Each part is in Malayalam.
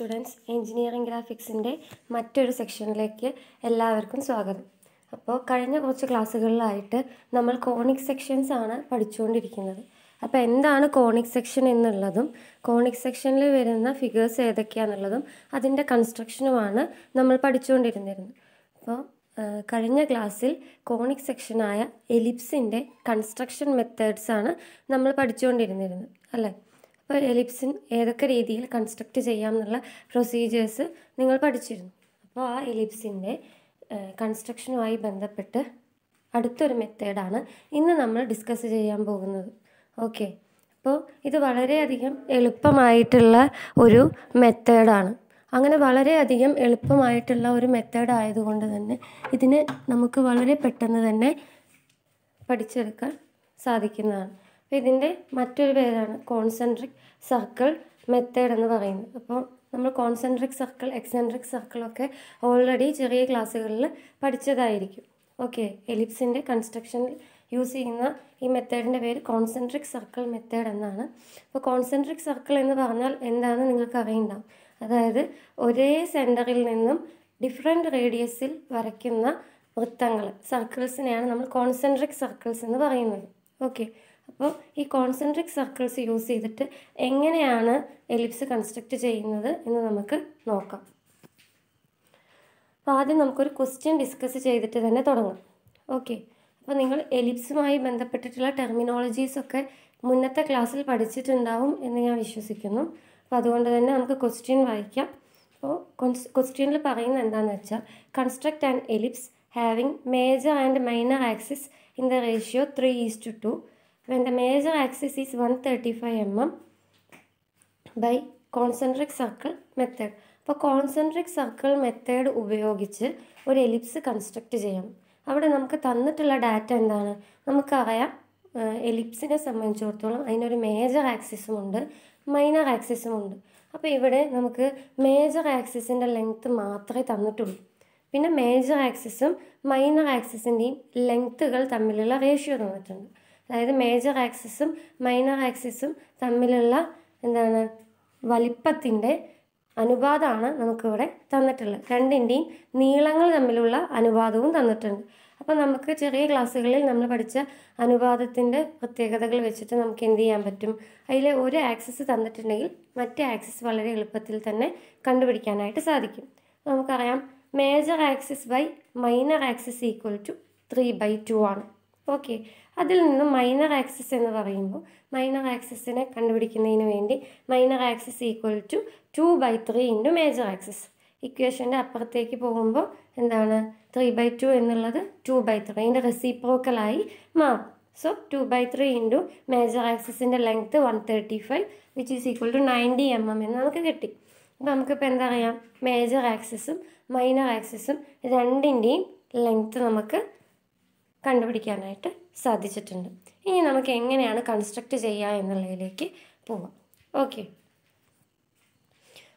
സ്റ്റുഡൻസ് എഞ്ചിനീയറിംഗ് ഗ്രാഫിക്സിൻ്റെ മറ്റൊരു സെക്ഷനിലേക്ക് എല്ലാവർക്കും സ്വാഗതം അപ്പോൾ കഴിഞ്ഞ കുറച്ച് ക്ലാസ്സുകളിലായിട്ട് നമ്മൾ കോണിക് സെക്ഷൻസ് ആണ് പഠിച്ചുകൊണ്ടിരിക്കുന്നത് അപ്പോൾ എന്താണ് കോണിക് സെക്ഷൻ എന്നുള്ളതും കോണിക് സെക്ഷനിൽ വരുന്ന ഫിഗേഴ്സ് ഏതൊക്കെയാണെന്നുള്ളതും അതിൻ്റെ കൺസ്ട്രക്ഷനുമാണ് നമ്മൾ പഠിച്ചുകൊണ്ടിരുന്നിരുന്നത് അപ്പോൾ കഴിഞ്ഞ ക്ലാസ്സിൽ കോണിക് സെക്ഷനായ എലിപ്സിൻ്റെ കൺസ്ട്രക്ഷൻ മെത്തേഡ്സാണ് നമ്മൾ പഠിച്ചുകൊണ്ടിരുന്നിരുന്നത് അല്ലേ ഒരു എലിപ്സിൻ ഏതൊക്കെ രീതിയിൽ കൺസ്ട്രക്റ്റ് ചെയ്യാം എന്നുള്ള പ്രൊസീജിയേഴ്സ് നിങ്ങൾ പഠിച്ചിരുന്നു അപ്പോൾ ആ എലിപ്സിൻ്റെ കൺസ്ട്രക്ഷനുമായി ബന്ധപ്പെട്ട് അടുത്തൊരു മെത്തേഡാണ് ഇന്ന് നമ്മൾ ഡിസ്കസ് ചെയ്യാൻ പോകുന്നത് ഓക്കെ അപ്പോൾ ഇത് വളരെയധികം എളുപ്പമായിട്ടുള്ള ഒരു മെത്തേഡാണ് അങ്ങനെ വളരെയധികം എളുപ്പമായിട്ടുള്ള ഒരു മെത്തേഡ് ആയതുകൊണ്ട് തന്നെ ഇതിന് നമുക്ക് വളരെ പെട്ടെന്ന് തന്നെ പഠിച്ചെടുക്കാൻ സാധിക്കുന്നതാണ് ഇതിൻ്റെ മറ്റൊരു പേരാണ് കോൺസെൻട്രിക് സർക്കിൾ മെത്തേഡ് എന്ന് പറയുന്നത് അപ്പോൾ നമ്മൾ കോൺസെൻട്രിക് സർക്കിൾ എക്സെൻട്രിക് സർക്കിളൊക്കെ ഓൾറെഡി ചെറിയ ക്ലാസ്സുകളിൽ പഠിച്ചതായിരിക്കും ഓക്കെ എലിപ്സിൻ്റെ കൺസ്ട്രക്ഷനിൽ യൂസ് ചെയ്യുന്ന ഈ മെത്തേഡിൻ്റെ പേര് കോൺസെൻട്രിക് സർക്കിൾ മെത്തേഡ് എന്നാണ് അപ്പോൾ കോൺസെൻട്രിക് സർക്കിൾ എന്ന് പറഞ്ഞാൽ എന്താണെന്ന് നിങ്ങൾക്ക് അറിയണ്ടാവും അതായത് ഒരേ സെൻറ്ററിൽ നിന്നും ഡിഫറെൻ്റ് റേഡിയസിൽ വരയ്ക്കുന്ന വൃത്തങ്ങൾ സർക്കിൾസിനെയാണ് നമ്മൾ കോൺസെൻട്രിക് സർക്കിൾസ് എന്ന് പറയുന്നത് ഓക്കെ അപ്പോൾ ഈ കോൺസെൻട്രിക് സർക്കിൾസ് യൂസ് ചെയ്തിട്ട് എങ്ങനെയാണ് എലിപ്സ് കൺസ്ട്രക്റ്റ് ചെയ്യുന്നത് എന്ന് നമുക്ക് നോക്കാം അപ്പോൾ ആദ്യം നമുക്കൊരു ക്വസ്റ്റ്യൻ ഡിസ്കസ് ചെയ്തിട്ട് തന്നെ തുടങ്ങാം ഓക്കെ അപ്പോൾ നിങ്ങൾ എലിപ്സുമായി ബന്ധപ്പെട്ടിട്ടുള്ള ടെർമിനോളജീസൊക്കെ മുന്നത്തെ ക്ലാസ്സിൽ പഠിച്ചിട്ടുണ്ടാവും എന്ന് ഞാൻ വിശ്വസിക്കുന്നു അപ്പോൾ അതുകൊണ്ട് തന്നെ നമുക്ക് ക്വസ്റ്റ്യൻ വായിക്കാം അപ്പോൾ ക്വസ്റ്റ്യനിൽ പറയുന്നത് എന്താണെന്ന് വെച്ചാൽ construct and ellipse having major and minor axis in the ratio three is to two major axis is one thirty five M M by concentric circle method അപ്പോൾ കോൺസെൻട്രിക് സർക്കിൾ മെത്തേഡ് ഉപയോഗിച്ച് ഒരു എലിപ്സ് കൺസ്ട്രക്റ്റ് ചെയ്യാം അവിടെ നമുക്ക് തന്നിട്ടുള്ള ഡാറ്റ എന്താണ് നമുക്കറിയാം എലിപ്സിനെ സംബന്ധിച്ചിടത്തോളം അതിനൊരു മേജർ ആക്സിസും ഉണ്ട് മൈനർ ആക്സിസും ഉണ്ട് അപ്പോൾ ഇവിടെ നമുക്ക് മേജർ ആക്സിസിൻ്റെ ലെങ്ത്ത് മാത്രമേ തന്നിട്ടുള്ളൂ പിന്നെ മേജർ ആക്സിസും മൈനർ ആക്സിസിൻ്റെയും ലെങ്ത്തുകൾ തമ്മിലുള്ള റേഷ്യോ തന്നിട്ടുണ്ട് അതായത് മേജർ ആക്സിസും മൈനർ ആക്സിസും തമ്മിലുള്ള എന്താണ് വലിപ്പത്തിൻ്റെ അനുപാതമാണ് നമുക്കിവിടെ തന്നിട്ടുള്ളത് രണ്ടിൻ്റെയും നീളങ്ങൾ തമ്മിലുള്ള അനുപാതവും തന്നിട്ടുണ്ട് അപ്പോൾ നമുക്ക് ചെറിയ ക്ലാസ്സുകളിൽ നമ്മൾ പഠിച്ച അനുപാതത്തിൻ്റെ പ്രത്യേകതകൾ വെച്ചിട്ട് നമുക്ക് എന്ത് ചെയ്യാൻ പറ്റും അതിൽ ഒരു ആക്സിസ് തന്നിട്ടുണ്ടെങ്കിൽ മറ്റേ ആക്സിസ് വളരെ എളുപ്പത്തിൽ തന്നെ കണ്ടുപിടിക്കാനായിട്ട് സാധിക്കും നമുക്കറിയാം major axis by minor axis equal to three by two ആണ് ഓക്കെ അതിൽ നിന്നും മൈനർ ആക്സിസ് എന്ന് പറയുമ്പോൾ മൈനർ ആക്സിസിനെ കണ്ടുപിടിക്കുന്നതിന് വേണ്ടി minor axis equal to two by three into major axis ഇക്വേഷൻ്റെ അപ്പുറത്തേക്ക് പോകുമ്പോൾ എന്താണ് ത്രീ ബൈ ടു എന്നുള്ളത് ടു ബൈ ത്രീ അതിൻ്റെ റെസിപ്രോക്കലായി മാറും so two by three into major ആക്സിസിൻ്റെ length one thirty five which is equal to ninety M M എന്ന് നമുക്ക് കിട്ടി അപ്പോൾ നമുക്കിപ്പോൾ എന്താ പറയുക മേജർ ആക്സിസും മൈനർ ആക്സിസും രണ്ടിൻ്റെയും ലെങ്ത്ത് നമുക്ക് കണ്ടുപിടിക്കാനായിട്ട് സാധിച്ചിട്ടുണ്ട് ഇനി നമുക്ക് എങ്ങനെയാണ് കൺസ്ട്രക്റ്റ് ചെയ്യുക എന്നുള്ളതിലേക്ക് പോവാം ഓക്കെ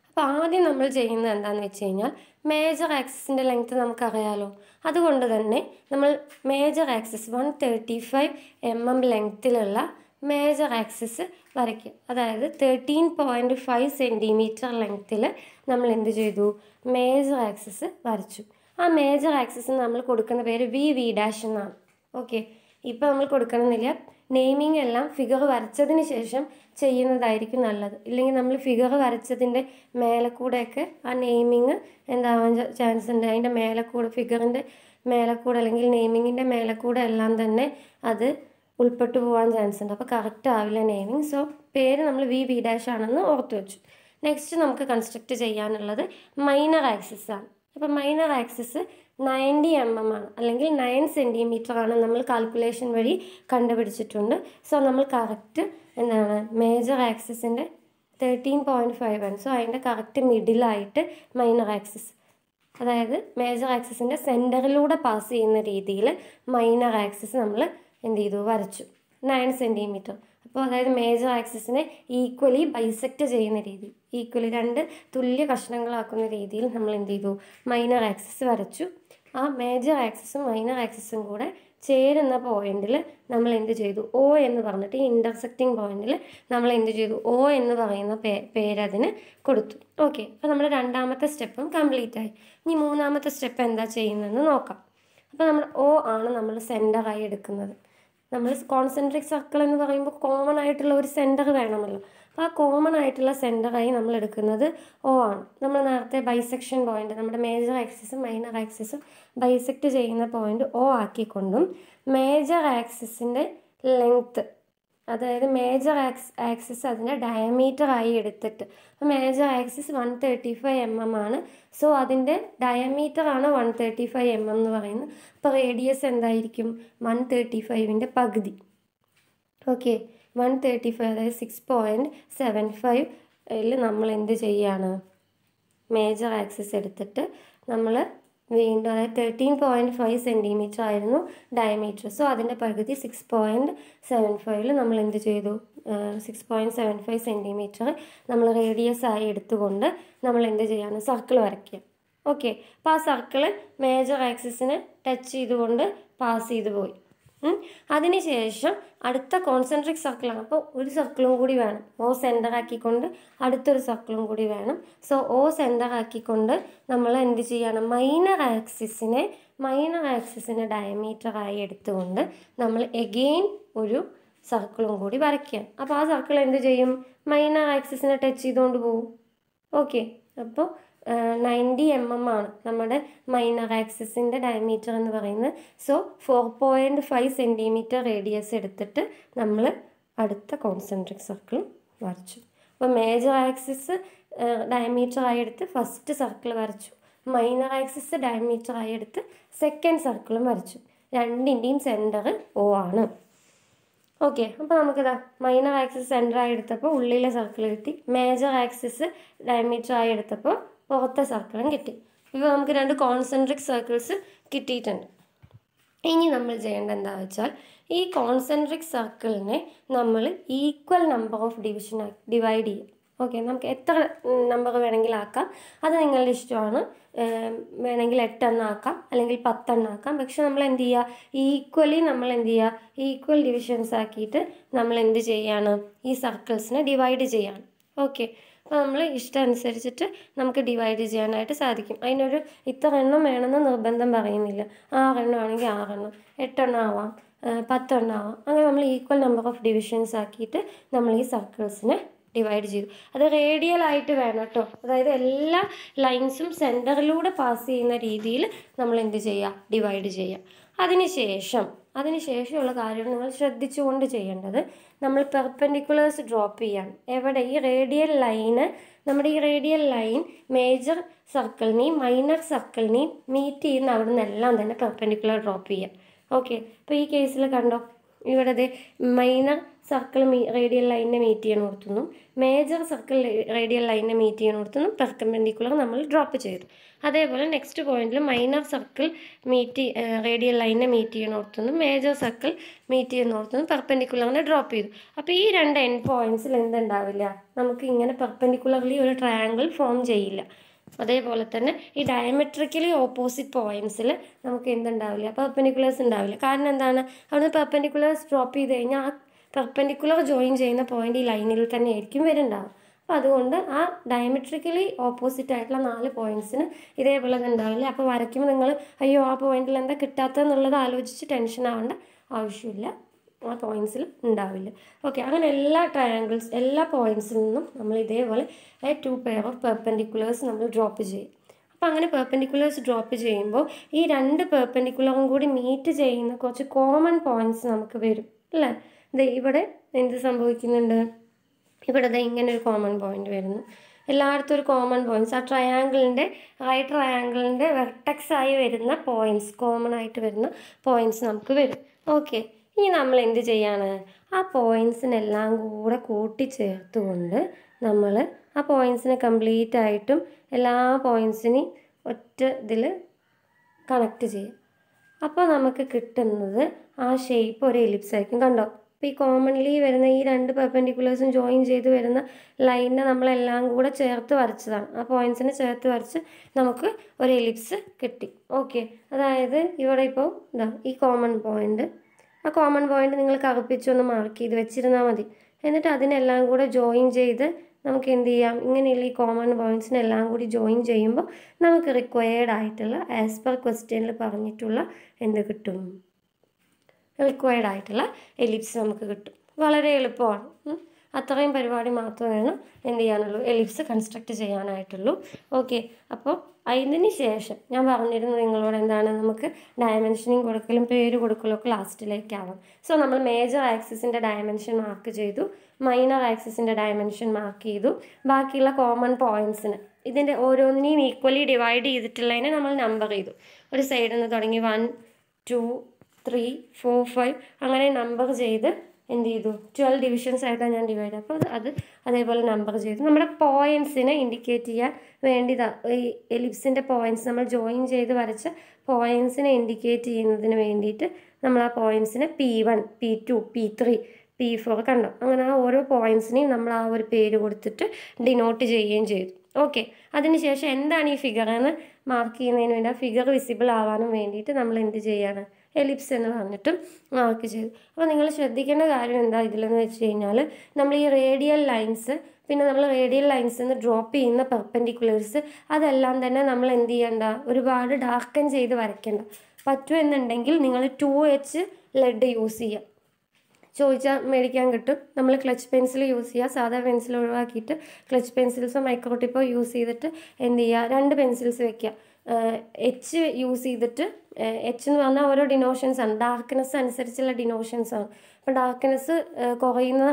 അപ്പോൾ ആദ്യം നമ്മൾ ചെയ്യുന്നത് എന്താണെന്ന് വെച്ച് കഴിഞ്ഞാൽ മേജർ ആക്സിസിൻ്റെ ലെങ്ത്ത് നമുക്കറിയാലോ അതുകൊണ്ട് തന്നെ നമ്മൾ major axis one thirty five M M ലെങ്ത്തിലുള്ള മേജർ ആക്സിസ് വരയ്ക്കുക അതായത് തേർട്ടീൻ പോയിൻറ്റ് ഫൈവ് സെൻറ്റിമീറ്റർ ലെങ്ത്തിൽ നമ്മൾ എന്ത് ചെയ്തു മേജർ ആക്സിസ് വരച്ചു ആ മേജർ ആക്സിസ് നമ്മൾ കൊടുക്കുന്ന പേര് വി വി ഡാഷ് എന്നാണ് ഓക്കെ ഇപ്പോൾ നമ്മൾ കൊടുക്കണമെന്നില്ല നെയിമിംഗ് എല്ലാം ഫിഗർ വരച്ചതിന് ശേഷം ചെയ്യുന്നതായിരിക്കും നല്ലത് ഇല്ലെങ്കിൽ നമ്മൾ ഫിഗർ വരച്ചതിൻ്റെ മേലെ കൂടെയൊക്കെ ആ നെയിമിങ് എന്താവാൻ ചാൻസ് ഉണ്ട് അതിൻ്റെ മേലെ കൂടെ ഫിഗറിൻ്റെ മേലെ കൂടെ അല്ലെങ്കിൽ നെയിമിങ്ങിൻ്റെ മേലെ കൂടെ എല്ലാം തന്നെ അത് ഉൾപ്പെട്ടു പോകാൻ ചാൻസ് ഉണ്ട് അപ്പോൾ കറക്റ്റ് ആവില്ല നെയിമിങ് സോ പേര് നമ്മൾ വി വി ഡാഷ് ആണെന്ന് ഓർത്തു വെച്ചു നെക്സ്റ്റ് നമുക്ക് കൺസ്ട്രക്റ്റ് ചെയ്യാനുള്ളത് മൈനർ ആക്സിസ് ആണ് അപ്പോൾ minor axis ninety M M ആണ് അല്ലെങ്കിൽ നയൻ സെൻറ്റിമീറ്റർ ആണ് നമ്മൾ കാൽക്കുലേഷൻ വഴി കണ്ടുപിടിച്ചിട്ടുണ്ട് സോ നമ്മൾ കറക്റ്റ് എന്താണ് മേജർ ആക്സിസിൻ്റെ തേർട്ടീൻ പോയിൻറ്റ് ഫൈവ് ആണ് സോ അതിൻ്റെ കറക്റ്റ് മിഡിലായിട്ട് മൈനർ ആക്സിസ് അതായത് മേജർ ആക്സിസിൻ്റെ സെൻറ്ററിലൂടെ പാസ് ചെയ്യുന്ന രീതിയിൽ മൈനർ ആക്സിസ് നമ്മൾ എന്ത് ചെയ്തു വരച്ചു നയൻ സെൻറ്റിമീറ്റർ അപ്പോൾ അതായത് മേജർ ആക്സിസിനെ ഈക്വലി ബൈസെക്റ്റ് ചെയ്യുന്ന രീതി ഈക്വലി രണ്ട് തുല്യ കഷ്ണങ്ങളാക്കുന്ന രീതിയിൽ നമ്മൾ എന്ത് ചെയ്തു മൈനർ ആക്സിസ് വരച്ചു ആ മേജർ ആക്സിസും മൈനർ ആക്സിസും കൂടെ ചേരുന്ന പോയിന്റിൽ നമ്മൾ എന്ത് ചെയ്തു ഓ എന്ന് പറഞ്ഞിട്ട് ഈ ഇൻ്റർസെക്റ്റിംഗ് പോയിന്റിൽ നമ്മൾ എന്ത് ചെയ്തു ഓ എന്ന് പറയുന്ന പേ പേരതിന് കൊടുത്തു ഓക്കെ അപ്പോൾ നമ്മുടെ രണ്ടാമത്തെ സ്റ്റെപ്പും കംപ്ലീറ്റ് ആയി ഇനി മൂന്നാമത്തെ സ്റ്റെപ്പ് എന്താ ചെയ്യുന്നതെന്ന് നോക്കാം അപ്പോൾ നമ്മൾ ഓ ആണ് നമ്മൾ സെൻറ്ററായി എടുക്കുന്നത് നമ്മൾ കോൺസെൻട്രിക് സർക്കിൾ എന്ന് പറയുമ്പോൾ കോമൺ ആയിട്ടുള്ള ഒരു സെൻറ്റർ വേണമല്ലോ അപ്പോൾ ആ കോമൺ ആയിട്ടുള്ള സെൻറ്ററായി നമ്മൾ എടുക്കുന്നത് ഓ ആണ് നമ്മൾ നേരത്തെ ബൈസെക്ഷൻ പോയിൻ്റ് നമ്മുടെ മേജർ ആക്സിസും മൈനർ ആക്സിസും ബൈസെക്റ്റ് ചെയ്യുന്ന പോയിൻ്റ് ഓ ആക്കിക്കൊണ്ടും മേജർ ആക്സിസിൻ്റെ ലെങ്ത്ത് അതായത് മേജർ ആക്സ് ആക്സിസ് അതിൻ്റെ ഡയമീറ്റർ ആയി എടുത്തിട്ട് അപ്പോൾ major axis one thirty five M M ആണ് സോ അതിൻ്റെ ഡയമീറ്റർ ആണ് one thirty five M M എന്ന് പറയുന്നത് അപ്പോൾ റേഡിയസ് എന്തായിരിക്കും വൺ തേർട്ടി ഫൈവിൻ്റെ പകുതി ഓക്കെ വൺ തേർട്ടി ഫൈവ് അതായത് സിക്സ് പോയിൻറ്റ് സെവൻ ഫൈവ് ൽ നമ്മൾ എന്ത് ചെയ്യുകയാണ് മേജർ ആക്സിസ് എടുത്തിട്ട് നമ്മൾ വീണ്ടും അതായത് തേർട്ടീൻ പോയിൻറ്റ് ഫൈവ് സെൻറ്റിമീറ്റർ ആയിരുന്നു ഡയമീറ്റർ സോ അതിൻ്റെ പകുതി സിക്സ് പോയിൻറ്റ് സെവൻ ഫൈവിൽ നമ്മൾ എന്ത് ചെയ്തു six point seven five centimetre നമ്മൾ റേഡിയസ് ആയി എടുത്തുകൊണ്ട് നമ്മൾ എന്ത് ചെയ്യാണ് സർക്കിൾ വരയ്ക്കുക ഓക്കെ അപ്പോൾ ആ സർക്കിൾ മേജർ ആക്സിസിനെ ടച്ച് ചെയ്തുകൊണ്ട് പാസ് ചെയ്തു പോയി അതിനുശേഷം അടുത്ത കോൺസെൻട്രിക് സർക്കിളാണ് അപ്പോൾ ഒരു സർക്കിളും കൂടി വേണം ഓ സെൻറ്റർ ആക്കിക്കൊണ്ട് അടുത്തൊരു സർക്കിളും കൂടി വേണം സോ ഓ സെൻറ്റർ ആക്കിക്കൊണ്ട് നമ്മൾ എന്ത് ചെയ്യണം മൈനർ ആക്സിസിനെ മൈനർ ആക്സിസിനെ ഡയമീറ്ററായി എടുത്തുകൊണ്ട് നമ്മൾ എഗെയിൻ ഒരു സർക്കിളും കൂടി വരയ്ക്കുക അപ്പോൾ ആ സർക്കിൾ എന്ത് ചെയ്യും മൈനർ ആക്സിസിനെ ടച്ച് ചെയ്തുകൊണ്ട് പോവും ഓക്കെ അപ്പോൾ നയൻറ്റി എം എം ആണ് നമ്മുടെ മൈനർ ആക്സിസിൻ്റെ ഡയമീറ്റർ എന്ന് പറയുന്നത് so four point five centimetre radius എടുത്തിട്ട് നമ്മൾ അടുത്ത കോൺസെൻട്രിക് സർക്കിൾ വരച്ചു അപ്പോൾ മേജർ ആക്സിസ് ഡയമീറ്റർ ആയി എടുത്ത് ഫസ്റ്റ് സർക്കിൾ വരച്ചു മൈനർ ആക്സിസ് ഡയമീറ്റർ ആയി എടുത്ത് സെക്കൻഡ് സർക്കിളും വരച്ചു രണ്ടിൻ്റെയും സെൻറ്റർ ഒ ആണ് ഓക്കെ അപ്പോൾ നമുക്കിതാ മൈനർ ആക്സിസ് സെൻറ്റർ ആയി എടുത്തപ്പോൾ ഉള്ളിലെ സർക്കിൾ കിട്ടി മേജർ ആക്സിസ് ഡയമീറ്റർ ആയി എടുത്തപ്പോൾ പുറത്തെ സർക്കിളും കിട്ടി ഇപ്പോൾ നമുക്ക് രണ്ട് കോൺസെൻട്രിക് സർക്കിൾസ് കിട്ടിയിട്ടുണ്ട് ഇനി നമ്മൾ ചെയ്യേണ്ട എന്താ വെച്ചാൽ ഈ കോൺസെൻട്രിക് സർക്കിളിനെ നമ്മൾ equal number of division divide ചെയ്യും ഓക്കെ നമുക്ക് എത്ര നമ്പർ വേണമെങ്കിൽ ആക്കാം അത് നിങ്ങളുടെ ഇഷ്ടമാണ് വേണമെങ്കിൽ എട്ടെണ്ണം ആക്കാം അല്ലെങ്കിൽ പത്തെണ്ണം ആക്കാം പക്ഷെ നമ്മൾ എന്ത് ചെയ്യുക ഈക്വലി നമ്മൾ എന്ത് ചെയ്യുക ഈക്വൽ ഡിവിഷൻസ് ആക്കിയിട്ട് നമ്മൾ എന്ത് ചെയ്യാണ് ഈ സർക്കിൾസിനെ ഡിവൈഡ് ചെയ്യാണ് ഓക്കെ നമ്മൾ ഇഷ്ടമനുസരിച്ചിട്ട് നമുക്ക് ഡിവൈഡ് ചെയ്യാനായിട്ട് സാധിക്കും അതിനൊരു ഇത്ര എണ്ണം വേണമെന്ന് നിർബന്ധം പറയുന്നില്ല ആറെണ്ണം ആണെങ്കിൽ ആറെണ്ണം എട്ടെണ്ണം ആവാം പത്തെണ്ണം ആവാം അങ്ങനെ നമ്മൾ ഈക്വൽ നമ്പർ ഓഫ് ഡിവിഷൻസ് ആക്കിയിട്ട് നമ്മൾ ഈ സർക്കിൾസിനെ ഡിവൈഡ് ചെയ്തു അത് റേഡിയലായിട്ട് വേണം കേട്ടോ അതായത് എല്ലാ ലൈൻസും സെൻറ്ററിലൂടെ പാസ് ചെയ്യുന്ന രീതിയിൽ നമ്മൾ എന്ത് ചെയ്യുക ഡിവൈഡ് ചെയ്യുക അതിനുശേഷം അതിനുശേഷമുള്ള കാര്യം നിങ്ങൾ ശ്രദ്ധിച്ചുകൊണ്ട് ചെയ്യേണ്ടത് നമ്മൾ പെർപെൻഡിക്കുലേഴ്സ് ഡ്രോപ്പ് ചെയ്യാം എവിടെ ഈ റേഡിയൽ ലൈന് നമ്മുടെ ഈ റേഡിയൽ ലൈൻ മേജർ സർക്കിളിനെയും മൈനർ സർക്കിളിനെയും മീറ്റ് ചെയ്യുന്ന അവിടെ നിന്നെല്ലാം തന്നെ പെർപെൻഡിക്കുലർ ഡ്രോപ്പ് ചെയ്യാം ഓക്കെ അപ്പോൾ ഈ കേസിൽ കണ്ടോ ഇവിടെ ഇത് മൈനർ സർക്കിൾ റേഡിയൽ ലൈനിനെ മീറ്റ് ചെയ്യണം കൊടുത്തുന്നു മേജർ സർക്കിൾ റേഡിയൽ ലൈനിനെ മീറ്റ് ചെയ്യണം കൊടുത്തുനിന്നും പെർക്കമ്പൻഡിക്കുലർ നമ്മൾ ഡ്രോപ്പ് ചെയ്തു അതേപോലെ നെക്സ്റ്റ് പോയിന്റിൽ മൈനർ സർക്കിൾ മീറ്റ് റേഡിയൽ ലൈനിനെ മീറ്റ് ചെയ്യണം കൊടുത്തുനിന്നും മേജർ സർക്കിൾ മീറ്റ് ചെയ്യുന്ന കൊടുത്തുനിന്നും പെർപ്പൻഡിക്കുലറിനെ ഡ്രോപ്പ് ചെയ്തു അപ്പോൾ ഈ രണ്ട് എൻഡ് പോയിന്റ്സിൽ എന്തുണ്ടാവില്ല നമുക്ക് ഇങ്ങനെ പെർപ്പൻഡിക്കുലർലി ഒരു ട്രയാങ്കിൾ ഫോം ചെയ്യില്ല അതേപോലെ തന്നെ ഈ ഡയമെട്രിക്കലി ഓപ്പോസിറ്റ് പോയിൻസിൽ നമുക്ക് എന്തുണ്ടാവില്ല പെർപ്പൻഡിക്കുലേഴ്സ് ഉണ്ടാവില്ല കാരണം എന്താണ് അവിടുന്ന് പെർപ്പൻഡിക്കുലേഴ്സ് ഡ്രോപ്പ് ചെയ്ത് കഴിഞ്ഞാൽ ആ പെർപ്പൻഡിക്കുലർ ജോയിൻ ചെയ്യുന്ന പോയിന്റ് ഈ ലൈനിൽ തന്നെ ആയിരിക്കും വരുന്നുണ്ടാവും അപ്പോൾ അതുകൊണ്ട് ആ ഡയമെട്രിക്കലി ഓപ്പോസിറ്റ് ആയിട്ടുള്ള നാല് പോയിന്റ്സിന് ഇതേപോലെ ഉണ്ടാവില്ല അപ്പോൾ വരയ്ക്കുമ്പോൾ നിങ്ങൾ അയ്യോ ആ പോയിന്റിൽ എന്താ കിട്ടാത്തതെന്നുള്ളത് ആലോചിച്ച് ടെൻഷൻ ആവേണ്ട ആവശ്യമില്ല ആ പോയിൻസിൽ ഉണ്ടാവില്ല ഓക്കെ അങ്ങനെ എല്ലാ ട്രയാങ്കിൾസ് എല്ലാ പോയിൻസിൽ നിന്നും നമ്മൾ ഇതേപോലെ ടു പെയർ ഓഫ് പെർപ്പൻഡിക്കുലേഴ്സ് നമ്മൾ ഡ്രോപ്പ് ചെയ്യും അപ്പോൾ അങ്ങനെ പെർപ്പൻഡിക്കുലേഴ്സ് ഡ്രോപ്പ് ചെയ്യുമ്പോൾ ഈ രണ്ട് പെർപ്പൻഡിക്കുലറും കൂടി മീറ്റ് ചെയ്യുന്ന കുറച്ച് കോമൺ പോയിൻറ്റ്സ് നമുക്ക് വരും അല്ലേ ഇത് ഇവിടെ എന്ത് സംഭവിക്കുന്നുണ്ട് ഇവിടെ ദാ ഇങ്ങനെ ഒരു കോമൺ പോയിന്റ് വരുന്നു എല്ലായിടത്തും ഒരു കോമൺ പോയിന്റ്സ് ആ ട്രയാങ്കിളിൻ്റെ റൈറ്റ് ട്രയാങ്കിളിൻ്റെ വെർട്ടക്സ് ആയി വരുന്ന പോയിന്റ്സ് കോമൺ ആയിട്ട് വരുന്ന പോയിന്റ്സ് നമുക്ക് വരും ഓക്കെ ഇനി നമ്മൾ എന്ത് ചെയ്യാണ് ആ പോയിൻസിനെല്ലാം കൂടെ കൂട്ടിച്ചേർത്തുകൊണ്ട് നമ്മൾ ആ പോയിൻസിനെ കംപ്ലീറ്റ് ആയിട്ടും എല്ലാ പോയിൻസിനെയും ഒറ്റ ഇതിൽ കണക്ട് ചെയ്യും അപ്പോൾ നമുക്ക് കിട്ടുന്നത് ആ ഷേപ്പ് ഒരു എലിപ്സ് ആയിരിക്കും കണ്ടോ അപ്പോൾ ഈ കോമൺലി വരുന്ന ഈ രണ്ട് പെർപ്പൻഡിക്കുലേഴ്സും ജോയിൻ ചെയ്ത് വരുന്ന ലൈനിനെ നമ്മളെല്ലാം കൂടെ ചേർത്ത് വരച്ചതാണ് ആ പോയിൻസിനെ ചേർത്ത് വരച്ച് നമുക്ക് ഒരു എലിപ്സ് കിട്ടി ഓക്കെ അതായത് ഇവിടെ ഇപ്പോൾ ഇതാ ഈ കോമൺ പോയിൻ്റ് ആ കോമൺ പോയിന്റ് നിങ്ങൾ കറുപ്പിച്ചൊന്ന് മാർക്ക് ചെയ്ത് വെച്ചിരുന്നാൽ മതി എന്നിട്ട് അതിനെല്ലാം കൂടെ ജോയിൻ ചെയ്ത് നമുക്ക് എന്ത് ചെയ്യാം ഇങ്ങനെയുള്ള ഈ കോമൺ പോയിൻറ്റ്സിനെല്ലാം കൂടി ജോയിൻ ചെയ്യുമ്പോൾ നമുക്ക് റിക്വയേർഡ് ആയിട്ടുള്ള ആസ് പെർ ക്വസ്റ്റ്യനിൽ പറഞ്ഞിട്ടുള്ള എന്ത് കിട്ടും റിക്വയർഡ് ആയിട്ടുള്ള എലിപ്സ് നമുക്ക് കിട്ടും വളരെ എളുപ്പമാണ് അത്രയും പരിപാടി മാത്രമേ എന്ത് ചെയ്യാനുള്ളൂ എലിപ്സ് കൺസ്ട്രക്റ്റ് ചെയ്യാനായിട്ടുള്ളൂ ഓക്കെ അപ്പോൾ അതിന് ശേഷം ഞാൻ പറഞ്ഞിരുന്നു നിങ്ങളോട് എന്താണ് നമുക്ക് ഡയമെൻഷനും കൊടുക്കലും പേര് കൊടുക്കലും ഒക്കെ ലാസ്റ്റിലേക്കാവും സോ നമ്മൾ മേജർ ആക്സിസിൻ്റെ ഡയമെൻഷൻ മാർക്ക് ചെയ്തു മൈനർ ആക്സിസിൻ്റെ ഡയമെൻഷൻ മാർക്ക് ചെയ്തു ബാക്കിയുള്ള കോമൺ പോയിൻസിന് ഇതിൻ്റെ ഓരോന്നിനെയും ഈക്വലി ഡിവൈഡ് ചെയ്തിട്ടുള്ളതിനെ നമ്മൾ നമ്പർ ചെയ്തു ഒരു സൈഡിൽ നിന്ന് തുടങ്ങി one two three four five അങ്ങനെ നമ്പർ ചെയ്ത് എന്ത് ചെയ്തു ട്വൽവ് ഡിവിഷൻസ് ആയിട്ടാണ് ഞാൻ ഡിവൈഡ് അപ്പോൾ അത് അതേപോലെ നമ്പർ ചെയ്തു നമ്മുടെ പോയിൻസിനെ ഇൻഡിക്കേറ്റ് ചെയ്യാൻ വേണ്ടി ഈ എലിപ്സിൻ്റെ പോയിൻസ് നമ്മൾ ജോയിൻ ചെയ്ത് വരച്ച പോയിൻസിനെ ഇൻഡിക്കേറ്റ് ചെയ്യുന്നതിന് വേണ്ടിയിട്ട് നമ്മൾ ആ പോയിൻസിനെ P one P two P three P four കണ്ടു അങ്ങനെ ആ ഓരോ പോയിൻസിനെയും നമ്മൾ ആ ഒരു പേര് കൊടുത്തിട്ട് ഡിനോട്ട് ചെയ്യുകയും ചെയ്തു ഓക്കെ അതിനുശേഷം എന്താണ് ഈ ഫിഗർ എന്ന് മാർക്ക് ചെയ്യുന്നതിന് വേണ്ടി ആ ഫിഗർ വിസിബിൾ ആവാനും വേണ്ടിയിട്ട് നമ്മൾ എന്ത് ചെയ്യാണ് എലിപ്സ് എന്ന് പറഞ്ഞിട്ടും മാർക്ക് ചെയ്തു അപ്പോൾ നിങ്ങൾ ശ്രദ്ധിക്കേണ്ട കാര്യം എന്താ ഇതിലെന്ന് വെച്ച് കഴിഞ്ഞാൽ നമ്മൾ ഈ റേഡിയൽ ലൈൻസ് പിന്നെ നമ്മൾ റേഡിയൽ ലൈൻസ് നിന്ന് ഡ്രോപ്പ് ചെയ്യുന്ന പെർപ്പൻഡിക്കുലേഴ്സ് അതെല്ലാം തന്നെ നമ്മൾ എന്ത് ചെയ്യേണ്ട ഒരുപാട് ഡാർക്കൻ ചെയ്ത് വരയ്ക്കേണ്ട പറ്റുമെന്നുണ്ടെങ്കിൽ നിങ്ങൾ ടു എച്ച് ലെഡ് യൂസ് ചെയ്യാം ചോദിച്ചാൽ മേടിക്കാൻ കിട്ടും നമ്മൾ ക്ലച്ച് പെൻസിൽ യൂസ് ചെയ്യുക സാധാ പെൻസിൽ ഒഴിവാക്കിയിട്ട് ക്ലച്ച് പെൻസിൽസോ മൈക്രോട്ടിപ്പോ യൂസ് ചെയ്തിട്ട് എന്ത് ചെയ്യുക രണ്ട് പെൻസിൽസ് വെക്കുക എച്ച് യൂസ് ചെയ്തിട്ട് എച്ച് എന്ന് പറഞ്ഞാൽ ഓരോ ഡിനോഷൻസ് ആണ് ഡാർക്ക്നെസ് അനുസരിച്ചുള്ള ഡിനോഷൻസ് ആണ് അപ്പോൾ ഡാർക്ക്നെസ് കുറയുന്ന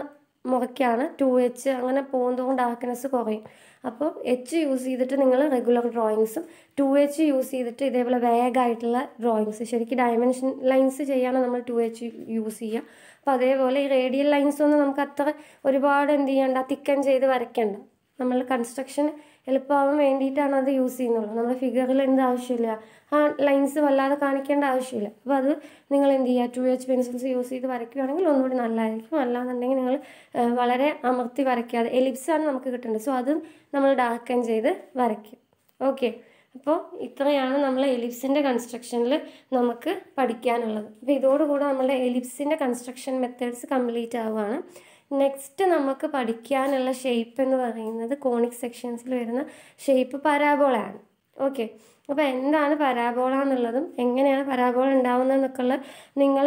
മുറയ്ക്കാണ് ടു എച്ച് അങ്ങനെ പോകുന്നതോറും ഡാർക്ക്നെസ് കുറയും അപ്പോൾ എച്ച് യൂസ് ചെയ്തിട്ട് നിങ്ങൾ റെഗുലർ ഡ്രോയിങ്സും ടു എച്ച് യൂസ് ചെയ്തിട്ട് ഇതേപോലെ വേഗമായിട്ടുള്ള ഡ്രോയിങ്സ് ശരിക്കും ഡയമെൻഷൻ ലൈൻസ് ചെയ്യാണ് നമ്മൾ ടു എച്ച് യൂസ് ചെയ്യുക അപ്പോൾ അതേപോലെ ഈ റേഡിയൽ ലൈൻസ് ഒന്നും നമുക്ക് അത്ര ഒരുപാട് എന്ത് ചെയ്യണ്ട തിക്കൻ ചെയ്ത് വരയ്ക്കണ്ട നമ്മൾ കൺസ്ട്രക്ഷൻ എളുപ്പമാവാൻ വേണ്ടിയിട്ടാണ് അത് യൂസ് ചെയ്യുന്നുള്ളൂ നമ്മുടെ ഫിഗറിൽ എന്ത് ആവശ്യമില്ല ആ ലൈൻസ് വല്ലാതെ കാണിക്കേണ്ട ആവശ്യമില്ല അപ്പോൾ അത് നിങ്ങൾ എന്ത് ചെയ്യുക ടു എച്ച് പെൻസിൽസ് യൂസ് ചെയ്ത് വരയ്ക്കുകയാണെങ്കിൽ ഒന്നുകൂടി നല്ലതായിരിക്കും അല്ലാന്നുണ്ടെങ്കിൽ നിങ്ങൾ വളരെ അമർത്തി വരയ്ക്കാതെ എലിപ്സാണ് നമുക്ക് കിട്ടേണ്ടത് സോ അതും നമ്മൾ ഡാർക്കൻ ചെയ്ത് വരയ്ക്കും ഓക്കെ അപ്പോൾ ഇത്രയാണ് നമ്മൾ എലിപ്സിൻ്റെ കൺസ്ട്രക്ഷനിൽ നമുക്ക് പഠിക്കാനുള്ളത് അപ്പോൾ ഇതോടുകൂടെ നമ്മുടെ എലിപ്സിൻ്റെ കൺസ്ട്രക്ഷൻ മെത്തേഡ്സ് കംപ്ലീറ്റ് ആവുകയാണ് നെക്സ്റ്റ് നമുക്ക് പഠിക്കാനുള്ള ഷേപ്പ് എന്ന് പറയുന്നത് കോണിക് സെക്ഷൻസിൽ വരുന്ന ഷേപ്പ് പരാബോളയാണ് ഓക്കെ അപ്പോൾ എന്താണ് പരാബോള എന്നുള്ളതും എങ്ങനെയാണ് പരാബോള ഉണ്ടാവുന്നത് ഉള്ള നിങ്ങൾ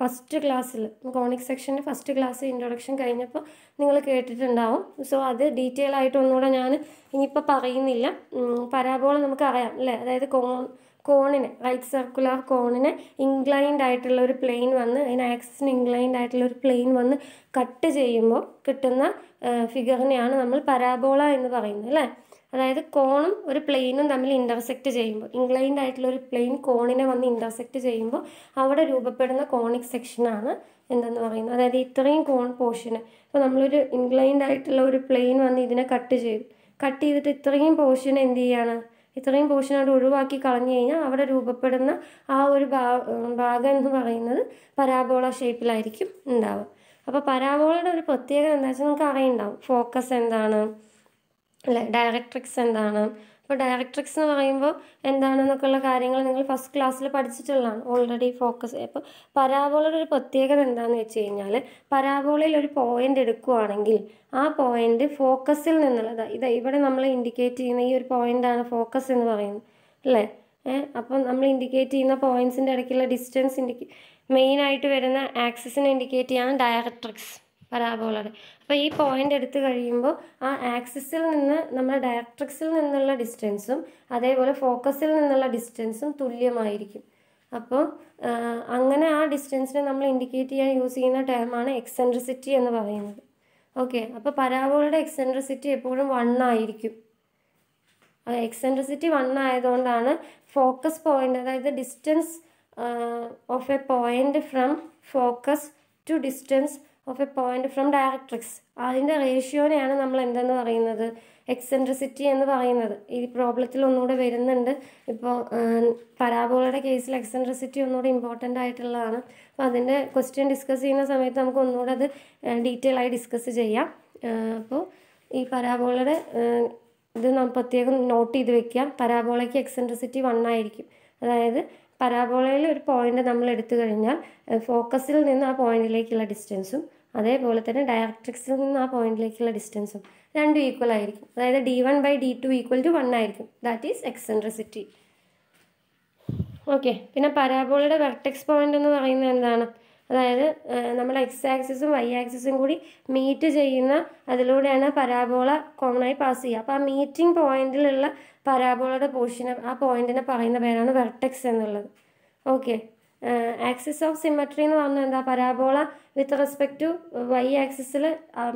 ഫസ്റ്റ് ക്ലാസ്സിൽ കോണിക് സെക്ഷൻ്റെ ഫസ്റ്റ് ക്ലാസ് ഇൻട്രൊഡക്ഷൻ കഴിഞ്ഞപ്പോൾ നിങ്ങൾ കേട്ടിട്ടുണ്ടാവും സോ അത് ഡീറ്റെയിൽ ആയിട്ട് ഒന്നുകൂടെ ഞാൻ ഇനിയിപ്പോൾ പറയുന്നില്ല പരാബോള നമുക്കറിയാം അല്ലേ അതായത് കോൺ കോണിന് റൈറ്റ് സർക്കുലർ കോണിന് ഇൻക്ലൈൻഡ് ആയിട്ടുള്ള ഒരു പ്ലെയിൻ വന്ന് അതിന് ആക്സിന് ഇൻക്ലൈൻഡ് ആയിട്ടുള്ള ഒരു പ്ലെയിൻ വന്ന് കട്ട് ചെയ്യുമ്പോൾ കിട്ടുന്ന ഫിഗറിനെയാണ് നമ്മൾ പരാബോള എന്ന് പറയുന്നത് അല്ലേ അതായത് കോണും ഒരു പ്ലെയിനും തമ്മിൽ ഇൻ്റർസെക്റ്റ് ചെയ്യുമ്പോൾ ഇൻക്ലൈൻഡ് ആയിട്ടുള്ള ഒരു പ്ലെയിൻ കോണിനെ വന്ന് ഇൻ്റർസെക്റ്റ് ചെയ്യുമ്പോൾ അവിടെ രൂപപ്പെടുന്ന കോണിക് സെക്ഷനാണ് എന്തെന്ന് പറയുന്നത് അതായത് ഇത്രയും കോൺ പോർഷന് ഇപ്പോൾ നമ്മളൊരു ഇൻക്ലൈൻഡ് ആയിട്ടുള്ള ഒരു പ്ലെയിൻ വന്ന് ഇതിനെ കട്ട് ചെയ്തു കട്ട് ചെയ്തിട്ട് ഇത്രയും പോർഷൻ എന്ത് ചെയ്യാണ് ഇത്രയും അവിടെ ഒഴിവാക്കി കളഞ്ഞു കഴിഞ്ഞാൽ അവിടെ രൂപപ്പെടുന്ന ആ ഒരു ഭാഗം എന്ന് പറയുന്നത് പരാബോള ഷേപ്പിലായിരിക്കും ഉണ്ടാവുക അപ്പോൾ പരാബോളയുടെ ഒരു പ്രത്യേകത എന്താ വെച്ചാൽ നമുക്ക് അറിയുണ്ടാവും ഫോക്കസ് എന്താണ് അല്ലെ ഡയറക്ട്രിക്സ് എന്താണ് അപ്പോൾ ഡയറക്ട്രിക്സ് എന്ന് പറയുമ്പോൾ എന്താണെന്നൊക്കെയുള്ള കാര്യങ്ങൾ നിങ്ങൾ ഫസ്റ്റ് ക്ലാസ്സിൽ പഠിച്ചിട്ടുള്ളതാണ് ഓൾറെഡി ഫോക്കസ് അപ്പോൾ പരാബോളയുടെ ഒരു പ്രത്യേകത എന്താണെന്ന് വെച്ച് കഴിഞ്ഞാൽ പരാബോളയിൽ ഒരു പോയിൻ്റ് എടുക്കുകയാണെങ്കിൽ ആ പോയിൻ്റ് ഫോക്കസിൽ നിന്നുള്ളത് ഇത് ഇവിടെ നമ്മൾ ഇൻഡിക്കേറ്റ് ചെയ്യുന്ന ഈ ഒരു പോയിൻ്റാണ് ഫോക്കസ് എന്ന് പറയുന്നത് അല്ലേ അപ്പം നമ്മൾ ഇൻഡിക്കേറ്റ് ചെയ്യുന്ന പോയിൻസിൻ്റെ ഇടയ്ക്കുള്ള ഡിസ്റ്റൻസ് ഇൻഡിക്കേ മെയിനായിട്ട് വരുന്ന ആക്സിസിനെ ഇൻഡിക്കേറ്റ് ചെയ്യാൻ ഡയറക്ട്രിക്സ് പരാബോളയുടെ അപ്പോൾ ഈ പോയിൻ്റ് എടുത്തു കഴിയുമ്പോൾ ആ ആക്സിസിൽ നിന്ന് നമ്മുടെ ഡയറക്ട്രിക്സിൽ നിന്നുള്ള ഡിസ്റ്റൻസും അതേപോലെ ഫോക്കസിൽ നിന്നുള്ള ഡിസ്റ്റൻസും തുല്യമായിരിക്കും അപ്പോൾ അങ്ങനെ ആ ഡിസ്റ്റൻസിനെ നമ്മൾ ഇൻഡിക്കേറ്റ് ചെയ്യാൻ യൂസ് ചെയ്യുന്ന ടേമാണ് എക്സെൻട്രിസിറ്റി എന്ന് പറയുന്നത് ഓക്കെ അപ്പോൾ പരാബോളയുടെ എക്സെൻട്രിസിറ്റി എപ്പോഴും വൺ ആയിരിക്കും എക്സെൻട്രിസിറ്റി വൺ ആയതുകൊണ്ടാണ് ഫോക്കസ് പോയിന്റ് അതായത് distance of a point from focus to distance of a point from directrix അതിൻ്റെ റേഷ്യോനെയാണ് നമ്മൾ എന്തെന്ന് പറയുന്നത് എക്സെൻട്രിസിറ്റി എന്ന് പറയുന്നത് ഈ പ്രോബ്ലത്തിൽ ഒന്നുകൂടെ വരുന്നുണ്ട് ഇപ്പോൾ പരാബോളയുടെ കേസിൽ എക്സെൻട്രിസിറ്റി ഒന്നുകൂടെ ഇമ്പോർട്ടൻ്റ് ആയിട്ടുള്ളതാണ് അപ്പോൾ അതിൻ്റെ ക്വസ്റ്റ്യൻ ഡിസ്കസ് ചെയ്യുന്ന സമയത്ത് നമുക്ക് ഒന്നുകൂടെ അത് ഡീറ്റെയിൽ ആയി ഡിസ്കസ് ചെയ്യാം അപ്പോൾ ഈ പരാബോളയുടെ ഇത് നമ്മൾ പ്രത്യേകം നോട്ട് ചെയ്ത് വെക്കുക പരാബോളയ്ക്ക് എക്സെൻട്രിസിറ്റി വൺ ആയിരിക്കും അതായത് പരാബോളയിൽ ഒരു പോയിന്റ് നമ്മൾ എടുത്തു കഴിഞ്ഞാൽ ഫോക്കസിൽ നിന്ന് ആ പോയിന്റിലേക്കുള്ള ഡിസ്റ്റൻസും അതേപോലെ തന്നെ ഡയറക്ട്രിക്സിൽ നിന്ന് ആ പോയിന്റിലേക്കുള്ള ഡിസ്റ്റൻസും രണ്ടും ഈക്വൽ ആയിരിക്കും അതായത് D one by D two equal to one ആയിരിക്കും ദാറ്റ് ഈസ് എക്സെൻട്രിസിറ്റി ഓക്കെ പിന്നെ പരാബോളയുടെ വെർട്ടെക്സ് പോയിന്റ് എന്ന് പറയുന്നത് എന്താണ് അതായത് നമ്മൾ എക്സ് ആക്സിസും വൈ ആക്സിസും കൂടി മീറ്റ് ചെയ്യുന്ന അതിലൂടെയാണ് പരാബോള കോമണായി പാസ് ചെയ്യുക അപ്പോൾ ആ മീറ്റിംഗ് പോയിന്റിലുള്ള പരാബോളയുടെ പോർഷൻ ആ പോയിന്റിനെ പറയുന്ന പേരാണ് വെർട്ടെക്സ് എന്നുള്ളത് ഓക്കെ ആക്സിസ് ഓഫ് സിമ്മട്രി എന്ന് പറഞ്ഞാൽ എന്താ parabola with respect to Y ആക്സിസിൽ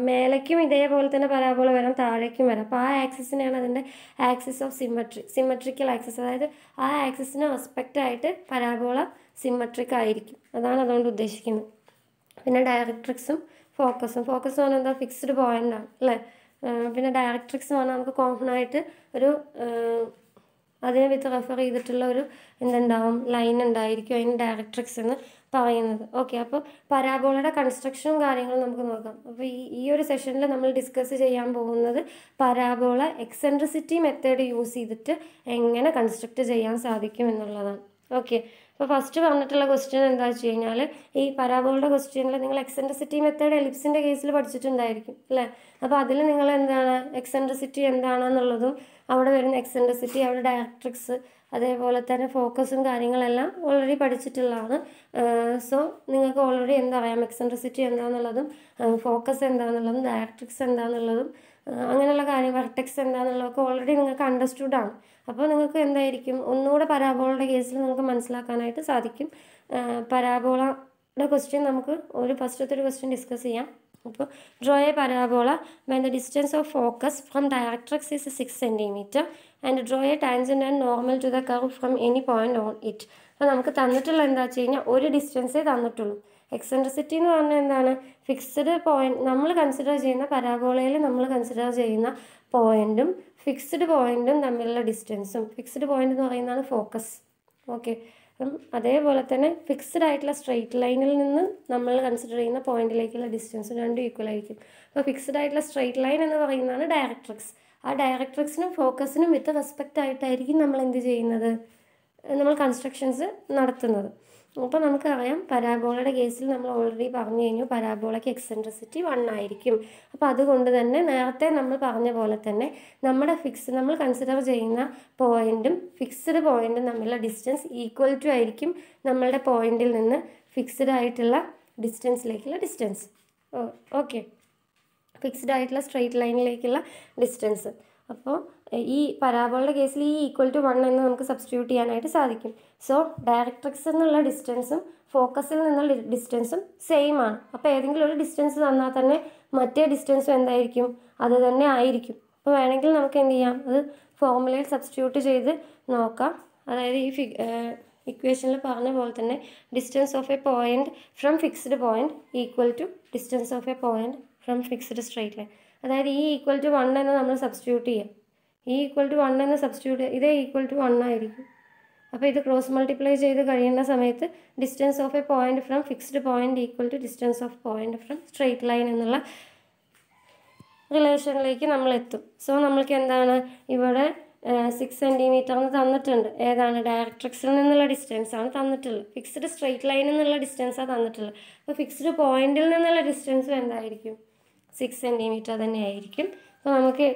മേലേക്കും ഇതേപോലെ തന്നെ പരാബോള വരാം താഴേക്കും വരാം അപ്പോൾ ആ ആക്സിസിനെയാണ് അതിൻ്റെ axis of symmetry symmetrical axis അതായത് ആ ആക്സിസിന് റെസ്പെക്റ്റായിട്ട് ആയിട്ട് പരാബോള സിമ്മട്രിക് ആയിരിക്കും അതാണ് അതുകൊണ്ട് ഉദ്ദേശിക്കുന്നത് പിന്നെ ഡയറക്ട്രിക്സും ഫോക്കസും ഫോക്കസ് എന്ന് പറഞ്ഞാൽ എന്താ ഫിക്സ്ഡ് പോയിൻ്റാണ് അല്ലേ പിന്നെ ഡയറക്ട്രിക്സ് എന്ന് പറഞ്ഞാൽ നമുക്ക് കോമൺ ആയിട്ട് ഒരു അതിനെ വിത്ത് റെഫർ ചെയ്തിട്ടുള്ള ഒരു എന്തുണ്ടാവും ലൈൻ ഉണ്ടായിരിക്കും അതിന് ഡയറക്ട്രിക്സ് എന്ന് പറയുന്നത് ഓക്കെ അപ്പോൾ പരാബോളയുടെ കൺസ്ട്രക്ഷനും കാര്യങ്ങളും നമുക്ക് നോക്കാം അപ്പോൾ ഈ ഈ ഒരു സെഷനിൽ നമ്മൾ ഡിസ്കസ് ചെയ്യാൻ പോകുന്നത് പരാബോള എക്സെൻട്രിസിറ്റി മെത്തേഡ് യൂസ് ചെയ്തിട്ട് എങ്ങനെ കൺസ്ട്രക്റ്റ് ചെയ്യാൻ സാധിക്കും എന്നുള്ളതാണ് ഓക്കെ അപ്പോൾ ഫസ്റ്റ് പറഞ്ഞിട്ടുള്ള ക്വസ്റ്റ്യൻ എന്താ വെച്ച് കഴിഞ്ഞാൽ ഈ പരാബോളുടെ ക്വസ്റ്റ്യനിൽ നിങ്ങൾ എക്സെൻട്രിസിറ്റി മെത്തേഡ് എലിപ്സിൻ്റെ കേസിൽ പഠിച്ചിട്ടുണ്ടായിരിക്കും അല്ലേ അപ്പോൾ അതിൽ നിങ്ങൾ എന്താണ് എക്സെൻട്രിസിറ്റി എന്താണെന്നുള്ളതും അവിടെ വരുന്ന എക്സെൻട്രിസിറ്റി അവിടെ ഡയറക്ട്രിക്സ് അതേപോലെ തന്നെ ഫോക്കസും കാര്യങ്ങളെല്ലാം ഓൾറെഡി പഠിച്ചിട്ടുള്ളതാണ് സോ നിങ്ങൾക്ക് ഓൾറെഡി എന്തറിയാം എക്സെൻട്രിസിറ്റി എന്താണെന്നുള്ളതും ഫോക്കസ് എന്താണെന്നുള്ളതും ഡയറക്ട്രിക്സ് എന്താണെന്നുള്ളതും അങ്ങനെയുള്ള കാര്യം വെർട്ടെക്സ് എന്താണെന്നുള്ളതൊക്കെ ഓൾറെഡി നിങ്ങൾക്ക് അണ്ടർസ്റ്റുഡ് ആണ് അപ്പോൾ നിങ്ങൾക്ക് എന്തായിരിക്കും ഒന്നുകൂടെ പരാബോളയുടെ കേസിൽ നിങ്ങൾക്ക് മനസ്സിലാക്കാനായിട്ട് സാധിക്കും പരാബോളയുടെ ക്വസ്റ്റ്യൻ നമുക്ക് ഒരു ഫസ്റ്റത്തെ ഒരു ക്വസ്റ്റ്യൻ ഡിസ്കസ് ചെയ്യാം അപ്പോൾ draw a parabola when the distance of focus from directrix is six centimetre and draw a tangent and normal to the curve from any point on it അപ്പോൾ നമുക്ക് തന്നിട്ടുള്ള എന്താ വെച്ച് കഴിഞ്ഞാൽ ഒരു ഡിസ്റ്റൻസേ തന്നിട്ടുള്ളൂ എക്സെൻട്രിസിറ്റി എന്ന് പറഞ്ഞാൽ എന്താണ് ഫിക്സ്ഡ് പോയിന്റ് നമ്മൾ കൺസിഡർ ചെയ്യുന്ന പരാബോളയിൽ നമ്മൾ കൺസിഡർ ചെയ്യുന്ന പോയിന്റും ഫിക്സ്ഡ് പോയിൻറ്റും തമ്മിലുള്ള ഡിസ്റ്റൻസും ഫിക്സ്ഡ് പോയിൻ്റ് എന്ന് പറയുന്നതാണ് ഫോക്കസ് ഓക്കെ അപ്പം അതേപോലെ തന്നെ ഫിക്സ്ഡ് ആയിട്ടുള്ള സ്ട്രെയിറ്റ് ലൈനിൽ നിന്ന് നമ്മൾ കൺസിഡർ ചെയ്യുന്ന പോയിന്റിലേക്കുള്ള ഡിസ്റ്റൻസ് രണ്ടും ഈക്വൽ ആയിരിക്കും അപ്പോൾ ഫിക്സ്ഡ് ആയിട്ടുള്ള സ്ട്രെയിറ്റ് ലൈൻ എന്ന് പറയുന്നതാണ് ഡയറക്ട്രിക്സ് ആ ഡയറക്ട്രിക്സിനും ഫോക്കസിനും വിത്ത് റെസ്പെക്റ്റ് ആയിട്ടായിരിക്കും നമ്മൾ എന്ത് ചെയ്യുന്നത് നമ്മൾ കൺസ്ട്രക്ഷൻസ് നടത്തുന്നത് അപ്പോൾ നമുക്കറിയാം പരാബോളയുടെ കേസിൽ നമ്മൾ ഓൾറെഡി പറഞ്ഞു കഴിഞ്ഞു പരാബോളയ്ക്ക് എക്സെൻട്രിസിറ്റി വൺ ആയിരിക്കും അപ്പോൾ അതുകൊണ്ട് തന്നെ നേരത്തെ നമ്മൾ പറഞ്ഞ പോലെ തന്നെ നമ്മുടെ ഫിക്സ് നമ്മൾ കൺസിഡർ ചെയ്യുന്ന പോയിൻറ്റും ഫിക്സ്ഡ് പോയിൻറ്റും തമ്മിലുള്ള ഡിസ്റ്റൻസ് ഈക്വൽ ടു ആയിരിക്കും നമ്മളുടെ പോയിൻറ്റിൽ നിന്ന് ഫിക്സ്ഡ് ആയിട്ടുള്ള ഡിസ്റ്റൻസിലേക്കുള്ള ഡിസ്റ്റൻസ് ഓക്കെ ഫിക്സ്ഡ് ആയിട്ടുള്ള സ്ട്രെയിറ്റ് ലൈനിലേക്കുള്ള ഡിസ്റ്റൻസ് അപ്പോൾ ഈ പരാബോളുടെ കേസിൽ ഈ ഈക്വൽ ടു വൺ എന്ന് നമുക്ക് സബ്സ്റ്റിറ്റ്യൂട്ട് ചെയ്യാനായിട്ട് സാധിക്കും സോ ഡയറക്ട്രിക്സ് എന്നുള്ള ഡിസ്റ്റൻസും ഫോക്കസിൽ നിന്നുള്ള ഡിസ്റ്റൻസും സെയിം ആണ് അപ്പോൾ ഏതെങ്കിലും ഒരു ഡിസ്റ്റൻസ് തന്നാൽ തന്നെ മറ്റേ ഡിസ്റ്റൻസും എന്തായിരിക്കും അത് തന്നെ ആയിരിക്കും അപ്പോൾ വേണമെങ്കിൽ നമുക്ക് എന്ത് ചെയ്യാം അത് ഫോർമുലയിൽ സബ്സ്റ്റിറ്റ്യൂട്ട് ചെയ്ത് നോക്കാം അതായത് ഈ ഫി ഇക്വേഷനിൽ പറഞ്ഞ പോലെ തന്നെ distance of a point from fixed point equal to distance of a point from fixed straight line അതായത് ഈ ഈക്വൽ ടു വൺ എന്ന് നമ്മൾ സബ്സ്റ്റിറ്റ്യൂട്ട് ചെയ്യാം ഈ ഈക്വൽ ടു വൺ എന്ന് സബ്സ്റ്റിറ്റ്യൂട്ട് ഇതേ ഈക്വൽ ടു വൺ ആയിരിക്കും അപ്പോൾ ഇത് ക്രോസ് മൾട്ടിപ്ലൈ ചെയ്ത് കഴിയുന്ന സമയത്ത് distance of a point from fixed point equal to distance of point from straight line എന്നുള്ള റിലേഷനിലേക്ക് നമ്മൾ എത്തും സോ നമ്മൾക്ക് എന്താണ് ഇവിടെ സിക്സ് സെൻറ്റിമീറ്റർ എന്ന് തന്നിട്ടുണ്ട് ഏതാണ് ഡയറക്ട്രിക്സിൽ നിന്നുള്ള ഡിസ്റ്റൻസ് ആണ് തന്നിട്ടുള്ളത് ഫിക്സ്ഡ് സ്ട്രെയിറ്റ് ലൈനിൽ നിന്നുള്ള ഡിസ്റ്റൻസാണ് തന്നിട്ടുള്ളത് അപ്പോൾ ഫിക്സ്ഡ് പോയിന്റിൽ നിന്നുള്ള ഡിസ്റ്റൻസും എന്തായിരിക്കും സിക്സ് സെൻറ്റിമീറ്റർ തന്നെ ആയിരിക്കും അപ്പോൾ നമുക്ക്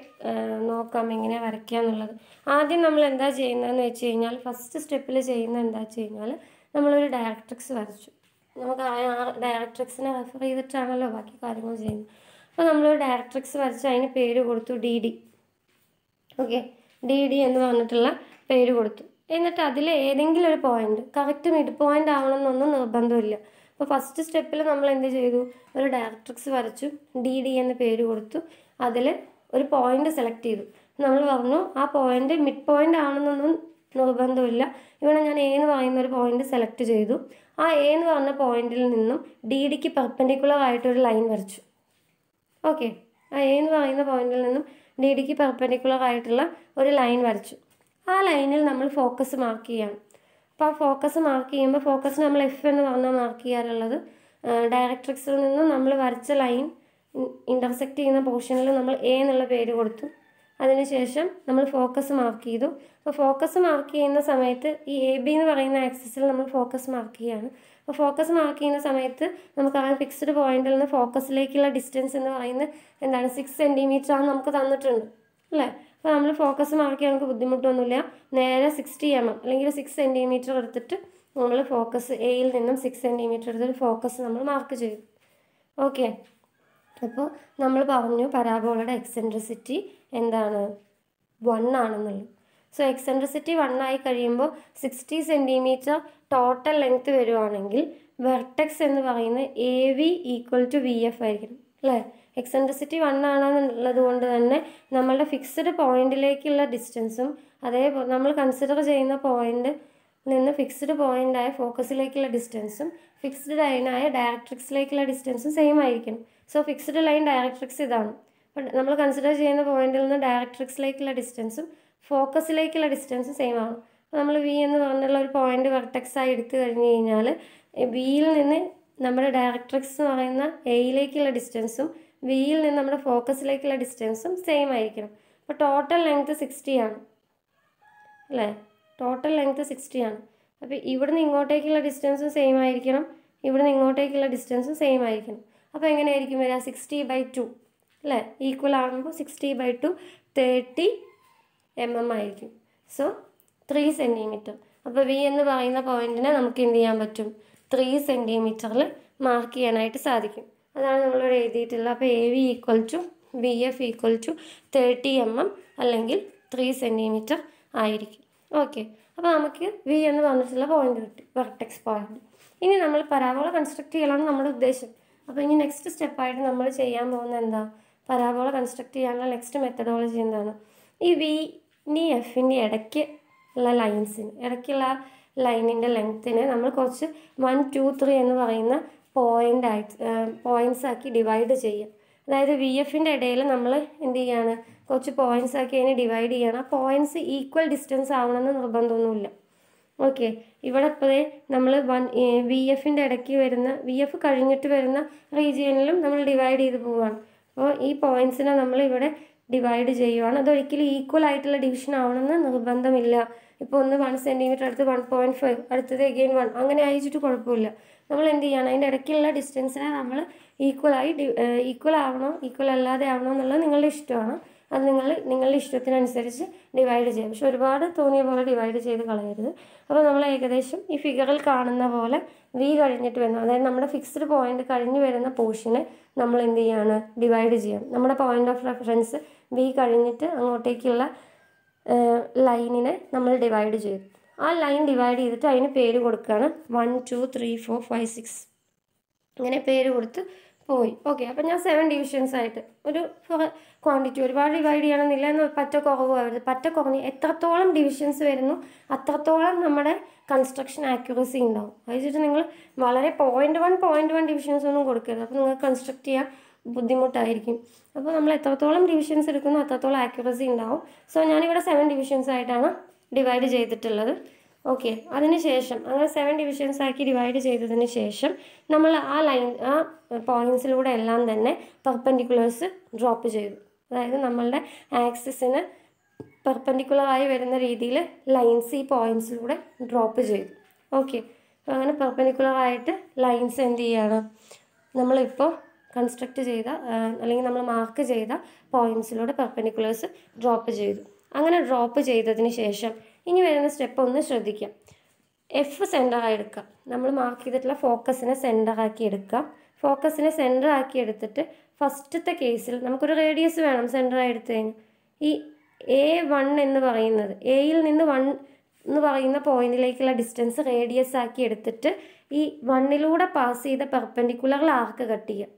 നോക്കാം എങ്ങനെ വരയ്ക്കുക എന്നുള്ളത് ആദ്യം നമ്മൾ എന്താ ചെയ്യുന്നതെന്ന് വെച്ച് കഴിഞ്ഞാൽ ഫസ്റ്റ് സ്റ്റെപ്പിൽ ചെയ്യുന്ന എന്താ വെച്ച് കഴിഞ്ഞാൽ നമ്മളൊരു ഡയറക്ട്രിക്സ് വരച്ചു നമുക്ക് ആ ഡയറക്ട്രിക്സിനെ റെഫർ ചെയ്തിട്ടാണല്ലോ ബാക്കി കാര്യങ്ങൾ ചെയ്യുന്നത് അപ്പോൾ നമ്മളൊരു ഡയറക്ട്രിക്സ് വരച്ച് അതിന് പേര് കൊടുത്തു D D okay D D എന്ന് പറഞ്ഞിട്ടുള്ള പേര് കൊടുത്തു എന്നിട്ട് അതിൽ ഏതെങ്കിലും ഒരു പോയിന്റ് കറക്റ്റ് മിഡ് പോയിന്റ് ആവണമെന്നൊന്നും നിർബന്ധമില്ല അപ്പോൾ ഫസ്റ്റ് സ്റ്റെപ്പിൽ നമ്മൾ എന്ത് ചെയ്തു ഒരു ഡയറക്ട്രിക്സ് വരച്ചു ഡി ഡി e എന്ന പേര് കൊടുത്തു അതിൽ ഒരു പോയിന്റ് സെലക്ട് ചെയ്തു നമ്മൾ പറഞ്ഞു ആ പോയിന്റ് മിഡ് പോയിന്റ് ആണെന്നൊന്നും നിർബന്ധമില്ല ഇവിടെ ഞാൻ എ എന്ന് പറയുന്ന ഒരു പോയിന്റ് സെലക്ട് ചെയ്തു ആ എ എന്ന് പറഞ്ഞ പോയിന്റിൽ നിന്നും ഡി ഡിക്ക് പെർപ്പൻഡിക്കുലർ ആയിട്ടൊരു ലൈൻ വരച്ചു ഓക്കെ ആ എ എന്ന് പറയുന്ന പോയിന്റിൽ നിന്നും ഡി ഡിക്ക് പെർപ്പൻഡിക്കുലർ ആയിട്ടുള്ള ഒരു ലൈൻ വരച്ചു ആ ലൈനിൽ നമ്മൾ ഫോക്കസ് മാർക്ക് ചെയ്യാണ് ആ ഫോക്കസ് മാർക്ക് ചെയ്യുമ്പോൾ ഫോക്കസ് നമ്മൾ എഫ് എന്ന് പറഞ്ഞാൽ മാർക്ക് ചെയ്യാറുള്ളത് ഡയറക്ട്രിക്സിൽ നിന്ന് നമ്മൾ വരച്ച ലൈൻ ഇൻ്റർസെക്റ്റ് ചെയ്യുന്ന പോർഷനിൽ നമ്മൾ എ എന്നുള്ള പേര് കൊടുത്തു അതിനുശേഷം നമ്മൾ ഫോക്കസ് മാർക്ക് ചെയ്തു അപ്പോൾ ഫോക്കസ് മാർക്ക് ചെയ്യുന്ന സമയത്ത് ഈ എ ബി എന്ന് പറയുന്ന ആക്സിസിൽ നമ്മൾ ഫോക്കസ് മാർക്ക് ചെയ്യുകയാണ് അപ്പോൾ ഫോക്കസ് മാർക്ക് ചെയ്യുന്ന സമയത്ത് നമുക്ക് ആ ഫിക്സ്ഡ് പോയിന്റിൽ നിന്ന് ഫോക്കസിലേക്കുള്ള ഡിസ്റ്റൻസ് എന്ന് പറയുന്നത് എന്താണ് സിക്സ് സെൻറ്റിമീറ്റർ ആണ് നമുക്ക് തന്നിട്ടുണ്ട് അല്ലേ അപ്പോൾ നമ്മൾ ഫോക്കസ് മാർക്ക് നമുക്ക് ബുദ്ധിമുട്ടൊന്നുമില്ല നേരെ സിക്സ്റ്റി എം എം അല്ലെങ്കിൽ സിക്സ് സെൻറ്റിമീറ്റർ എടുത്തിട്ട് നമ്മൾ ഫോക്കസ് എയിൽ നിന്നും സിക്സ് സെൻറ്റിമീറ്റർ എടുത്തിട്ട് ഫോക്കസ് നമ്മൾ മാർക്ക് ചെയ്തു ഓക്കെ അപ്പോൾ നമ്മൾ പറഞ്ഞു പരാബോളയുടെ എക്സെൻട്രിസിറ്റി എന്താണ് വൺ ആണെന്നുള്ളത് സോ എക്സെൻട്രിസിറ്റി വൺ ആയി കഴിയുമ്പോൾ സിക്സ്റ്റി സെൻറ്റിമീറ്റർ ടോട്ടൽ ലെങ്ത്ത് വരുവാണെങ്കിൽ വെർട്ടെക്സ് എന്ന് പറയുന്ന A V equal to V F ആയിരിക്കണം അല്ലേ എക്സെൻട്രിസിറ്റി വൺ ആണെന്നുള്ളത് കൊണ്ട് തന്നെ നമ്മളുടെ ഫിക്സ്ഡ് പോയിന്റിലേക്കുള്ള ഡിസ്റ്റൻസും അതേപോലെ നമ്മൾ കൺസിഡർ ചെയ്യുന്ന പോയിന്റ് നിന്ന് ഫിക്സ്ഡ് പോയിന്റായ ഫോക്കസിലേക്കുള്ള ഡിസ്റ്റൻസും ഫിക്സ്ഡ് ലൈനായ ഡയറക്ട്രിക്സിലേക്കുള്ള ഡിസ്റ്റൻസും സെയിം ആയിരിക്കും സോ ഫിക്സ്ഡ് ലൈൻ ഡയറക്ട്രിക്സ് ഇതാണ് നമ്മൾ കൺസിഡർ ചെയ്യുന്ന പോയിന്റിൽ നിന്ന് ഡയറക്ട്രിക്സിലേക്കുള്ള ഡിസ്റ്റൻസും ഫോക്കസിലേക്കുള്ള ഡിസ്റ്റൻസും സെയിം ആണ് അപ്പോൾ നമ്മൾ വി എന്ന് പറഞ്ഞുള്ള ഒരു പോയിന്റ് വെർട്ടെക്സായി എടുത്തു കഴിഞ്ഞ് കഴിഞ്ഞാൽ ബിയിൽ നിന്ന് നമ്മുടെ ഡയറക്ട്രിക്സ് എന്ന് പറയുന്ന എയിലേക്കുള്ള ഡിസ്റ്റൻസും വിയിൽ നിന്ന് നമ്മുടെ ഫോക്കസിലേക്കുള്ള ഡിസ്റ്റൻസും സെയിം ആയിരിക്കണം അപ്പോൾ ടോട്ടൽ ലെങ്ത്ത് സിക്സ്റ്റി ആണ് അല്ലേ ടോട്ടൽ ലെങ്ത്ത് സിക്സ്റ്റി ആണ് അപ്പോൾ ഇവിടെ നിന്ന് ഇങ്ങോട്ടേക്കുള്ള ഡിസ്റ്റൻസും സെയിം ആയിരിക്കണം ഇവിടെ നിന്ന് ഇങ്ങോട്ടേക്കുള്ള ഡിസ്റ്റൻസും സെയിം ആയിരിക്കണം അപ്പോൾ എങ്ങനെയായിരിക്കും വരിക സിക്സ്റ്റി ബൈ ടു അല്ലേ ഈക്വൽ ആകുമ്പോൾ sixty by two thirty M M ആയിരിക്കും സോ ത്രീ സെൻറ്റിമീറ്റർ അപ്പോൾ വി എന്ന് പറയുന്ന പോയിന്റിനെ നമുക്ക് എന്ത് ചെയ്യാൻ പറ്റും ത്രീ സെൻറ്റിമീറ്ററിൽ മാർക്ക് ചെയ്യാനായിട്ട് സാധിക്കും അതാണ് നമ്മളിവിടെ എഴുതിയിട്ടുള്ളത് അപ്പോൾ A V equal to B F equal to thirty M M അല്ലെങ്കിൽ ത്രീ സെൻറ്റിമീറ്റർ ആയിരിക്കും ഓക്കെ അപ്പോൾ നമുക്ക് വി എന്ന് പറഞ്ഞിട്ടുള്ള പോയിന്റ് കിട്ടി വെർട്ടെക്സ് പോയിന്റ് ഇനി നമ്മൾ പരാബോള കൺസ്ട്രക്ട് ചെയ്യണമെന്ന് നമ്മുടെ ഉദ്ദേശം അപ്പോൾ ഇനി നെക്സ്റ്റ് സ്റ്റെപ്പായിട്ട് നമ്മൾ ചെയ്യാൻ പോകുന്ന എന്താ പരാബോള കൺസ്ട്രക്ട് ചെയ്യാനുള്ള നെക്സ്റ്റ് മെത്തഡോളജി എന്താണ് ഈ വി ഇനി എഫിൻ്റെ ഇടയ്ക്ക് ഉള്ള ലൈൻസിന് ഇടയ്ക്കുള്ള ലൈനിൻ്റെ ലെങ്ത്തിനെ നമ്മൾ കുറച്ച് വൺ ടു ത്രീ എന്ന് പറയുന്ന പോയിൻ്റ് ആയി ആക്കി ഡിവൈഡ് ചെയ്യുക അതായത് വി എഫിൻ്റെ ഇടയിൽ നമ്മൾ എന്ത് ചെയ്യാണ് കുറച്ച് പോയിന്റ്സ് ആക്കി അതിനെ ഡിവൈഡ് ചെയ്യണം ആ പോയിന്റ്സ് ഈക്വൽ ഡിസ്റ്റൻസ് ആവണമെന്ന് നിർബന്ധമൊന്നുമില്ല ഓക്കെ ഇവിടെ ഇപ്പോഴേ നമ്മൾ വൺ വി എഫിൻ്റെ ഇടയ്ക്ക് വരുന്ന വി എഫ് കഴിഞ്ഞിട്ട് വരുന്ന റീജിയനിലും നമ്മൾ ഡിവൈഡ് ചെയ്ത് പോവുകയാണ് അപ്പോൾ ഈ പോയിൻറ്റ്സിനെ നമ്മൾ ഇവിടെ ഡിവൈഡ് ചെയ്യുവാണ് അതൊരിക്കലും ഈക്വൽ ആയിട്ടുള്ള ഡിവിഷൻ ആവണമെന്ന് നിർബന്ധമില്ല ഇപ്പോൾ ഒന്ന് വൺ സെൻറ്റിമീറ്റർ അടുത്ത് വൺ പോയിൻറ്റ് ഫൈവ് അടുത്തത് എഗെയിൻ വൺ അങ്ങനെ അയച്ചിട്ട് കുഴപ്പമില്ല നമ്മൾ എന്ത് ചെയ്യണം അതിൻ്റെ ഇടയ്ക്കുള്ള ഡിസ്റ്റൻസിനെ നമ്മൾ ഈക്വലായി ഈക്വൽ ആവണോ ഈക്വൽ അല്ലാതെ ആവണോ എന്നുള്ളത് നിങ്ങളുടെ ഇഷ്ടമാണ് അത് നിങ്ങൾ നിങ്ങളുടെ ഇഷ്ടത്തിനനുസരിച്ച് ഡിവൈഡ് ചെയ്യാം പക്ഷെ ഒരുപാട് തോന്നിയ പോലെ ഡിവൈഡ് ചെയ്ത് കളയരുത് അപ്പോൾ നമ്മൾ ഏകദേശം ഈ ഫിഗറിൽ കാണുന്ന പോലെ വി കഴിഞ്ഞിട്ട് വരുന്നു അതായത് നമ്മുടെ ഫിക്സ്ഡ് പോയിന്റ് കഴിഞ്ഞ് വരുന്ന പോർഷനെ നമ്മൾ എന്ത് ചെയ്യാണ് ഡിവൈഡ് ചെയ്യാം നമ്മുടെ പോയിന്റ് ഓഫ് റെഫറൻസ് വി കഴിഞ്ഞിട്ട് അങ്ങോട്ടേക്കുള്ള ലൈനിനെ നമ്മൾ ഡിവൈഡ് ചെയ്യും ആ ലൈൻ ഡിവൈഡ് ചെയ്തിട്ട് അതിന് പേര് കൊടുക്കുകയാണ് one two three four five six ഇങ്ങനെ പേര് കൊടുത്ത് പോയി ഓക്കെ അപ്പം ഞാൻ സെവൻ ഡിവിഷൻസ് ആയിട്ട് ഒരു ക്വാണ്ടിറ്റി ഒരുപാട് ഡിവൈഡ് ചെയ്യണമെന്നില്ല എന്ന് പറ്റ കുറവായിരുന്നു പറ്റ കുറഞ്ഞ് എത്രത്തോളം ഡിവിഷൻസ് വരുന്നു അത്രത്തോളം നമ്മുടെ കൺസ്ട്രക്ഷൻ ആക്യുറസി ഉണ്ടാവും അത് വെച്ചിട്ട് നിങ്ങൾ വളരെ point one point one divisions ഒന്നും കൊടുക്കരുത് അപ്പോൾ നിങ്ങൾക്ക് കൺസ്ട്രക്ട് ചെയ്യാൻ ബുദ്ധിമുട്ടായിരിക്കും അപ്പോൾ നമ്മൾ എത്രത്തോളം ഡിവിഷൻസ് എടുക്കുന്നു അത്രത്തോളം ആക്യുറസി ഉണ്ടാവും സോ ഞാനിവിടെ സെവൻ ഡിവിഷൻസ് ആയിട്ടാണ് ഡിവൈഡ് ചെയ്തിട്ടുള്ളത് ഓക്കെ അതിനുശേഷം അങ്ങനെ സെവൻ ഡിവിഷൻസ് ആക്കി ഡിവൈഡ് ചെയ്തതിന് ശേഷം നമ്മൾ ആ ലൈൻ ആ പോയിൻസിലൂടെ എല്ലാം തന്നെ പെർപ്പൻഡിക്കുലേഴ്സ് ഡ്രോപ്പ് ചെയ്തു അതായത് നമ്മളുടെ ആക്സിസിന് പെർപ്പൻഡിക്കുലറായി വരുന്ന രീതിയിൽ ലൈൻസ് ഈ പോയിൻസിലൂടെ ഡ്രോപ്പ് ചെയ്തു ഓക്കെ അപ്പോൾ അങ്ങനെ പെർപ്പൻഡിക്കുലറായിട്ട് ലൈൻസ് എന്ത് ചെയ്യാണ് നമ്മളിപ്പോൾ കൺസ്ട്രക്റ്റ് ചെയ്ത അല്ലെങ്കിൽ നമ്മൾ മാർക്ക് ചെയ്ത പോയിൻസിലൂടെ പെർപ്പൻഡിക്കുലേഴ്സ് ഡ്രോപ്പ് ചെയ്തു അങ്ങനെ ഡ്രോപ്പ് ചെയ്തതിന് ശേഷം ഇനി വരുന്ന സ്റ്റെപ്പ് ഒന്ന് ശ്രദ്ധിക്കാം എഫ് സെൻറ്ററായി എടുക്കുക നമ്മൾ മാർക്ക് ചെയ്തിട്ടുള്ള ഫോക്കസിനെ സെൻറ്ററാക്കി എടുക്കുക ഫോക്കസിനെ ആക്കി എടുത്തിട്ട് ഫസ്റ്റത്തെ കേസിൽ നമുക്കൊരു റേഡിയസ് വേണം സെൻറ്ററായി എടുത്തു കഴിഞ്ഞാൽ ഈ എ വൺ എന്ന് പറയുന്നത് എയിൽ നിന്ന് വൺ എന്ന് പറയുന്ന പോയിന്റിലേക്കുള്ള ഡിസ്റ്റൻസ് റേഡിയസ് ആക്കി എടുത്തിട്ട് ഈ വണ്ണിലൂടെ പാസ് ചെയ്ത പെർപ്പൻഡിക്കുലർ ആർക്ക് കട്ട് ചെയ്യുക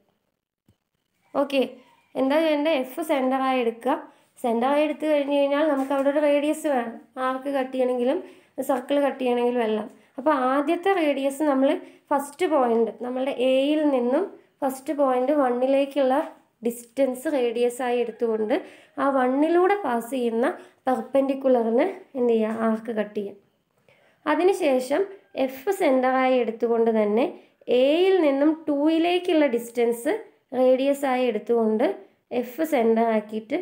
ഓക്കെ എന്താ ചെയ്യേണ്ടത് എഫ് സെൻറ്ററായി എടുക്കുക സെൻറ്ററായി എടുത്തു കഴിഞ്ഞ് കഴിഞ്ഞാൽ നമുക്ക് അവിടെ ഒരു റേഡിയസ് വേണം ആർക്ക് കട്ട് ചെയ്യണമെങ്കിലും സർക്കിൾ കട്ട് ചെയ്യണമെങ്കിലും എല്ലാം അപ്പോൾ ആദ്യത്തെ റേഡിയസ് നമ്മൾ ഫസ്റ്റ് പോയിന്റ് നമ്മളുടെ എയിൽ നിന്നും ഫസ്റ്റ് പോയിന്റ് വണ്ണിലേക്കുള്ള ഡിസ്റ്റൻസ് റേഡിയസ് ആയി എടുത്തുകൊണ്ട് ആ വണ്ണിലൂടെ പാസ് ചെയ്യുന്ന പെർപ്പൻഡിക്കുലറിന് എന്ത് ചെയ്യുക ആർക്ക് കട്ട് ചെയ്യാം അതിനുശേഷം എഫ് സെൻറ്ററായി എടുത്തുകൊണ്ട് തന്നെ എയിൽ നിന്നും ടൂയിലേക്കുള്ള ഡിസ്റ്റൻസ് റേഡിയസ് ആയി എടുത്തുകൊണ്ട് എഫ് സെൻറ്റർ ആക്കിയിട്ട്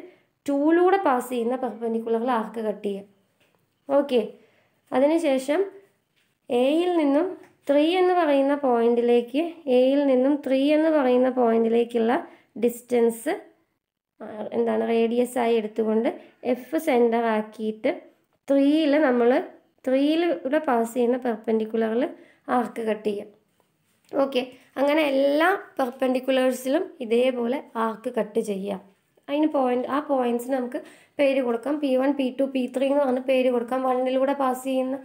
ടൂലൂടെ പാസ് ചെയ്യുന്ന പെർപെൻഡിക്കുലർ ആർക്ക് കട്ട് ചെയ്യാം ഓക്കെ അതിനുശേഷം എയിൽ നിന്നും ത്രീ എന്ന് പറയുന്ന പോയിന്റിലേക്ക് എയിൽ നിന്നും ത്രീ എന്ന് പറയുന്ന പോയിന്റിലേക്കുള്ള ഡിസ്റ്റൻസ് എന്താണ് റേഡിയസ് ആയി എടുത്തുകൊണ്ട് എഫ് സെൻറ്റർ ആക്കിയിട്ട് ത്രീയിൽ നമ്മൾ ത്രീയിലൂടെ പാസ് ചെയ്യുന്ന പെർപെൻഡിക്കുലറിൽ ആർക്ക് കട്ട് ചെയ്യാം ഓക്കെ അങ്ങനെ എല്ലാ പെർപെൻഡിക്കുലേഴ്സിലും ഇതേപോലെ ആർക്ക് കട്ട് ചെയ്യാം അതിന് പോയിൻ്റ് ആ പോയിൻറ്റ്സിന് നമുക്ക് പേര് കൊടുക്കാം P one P two P three എന്ന് പറഞ്ഞ് പേര് കൊടുക്കാം വണ്ണിലൂടെ പാസ് ചെയ്യുന്ന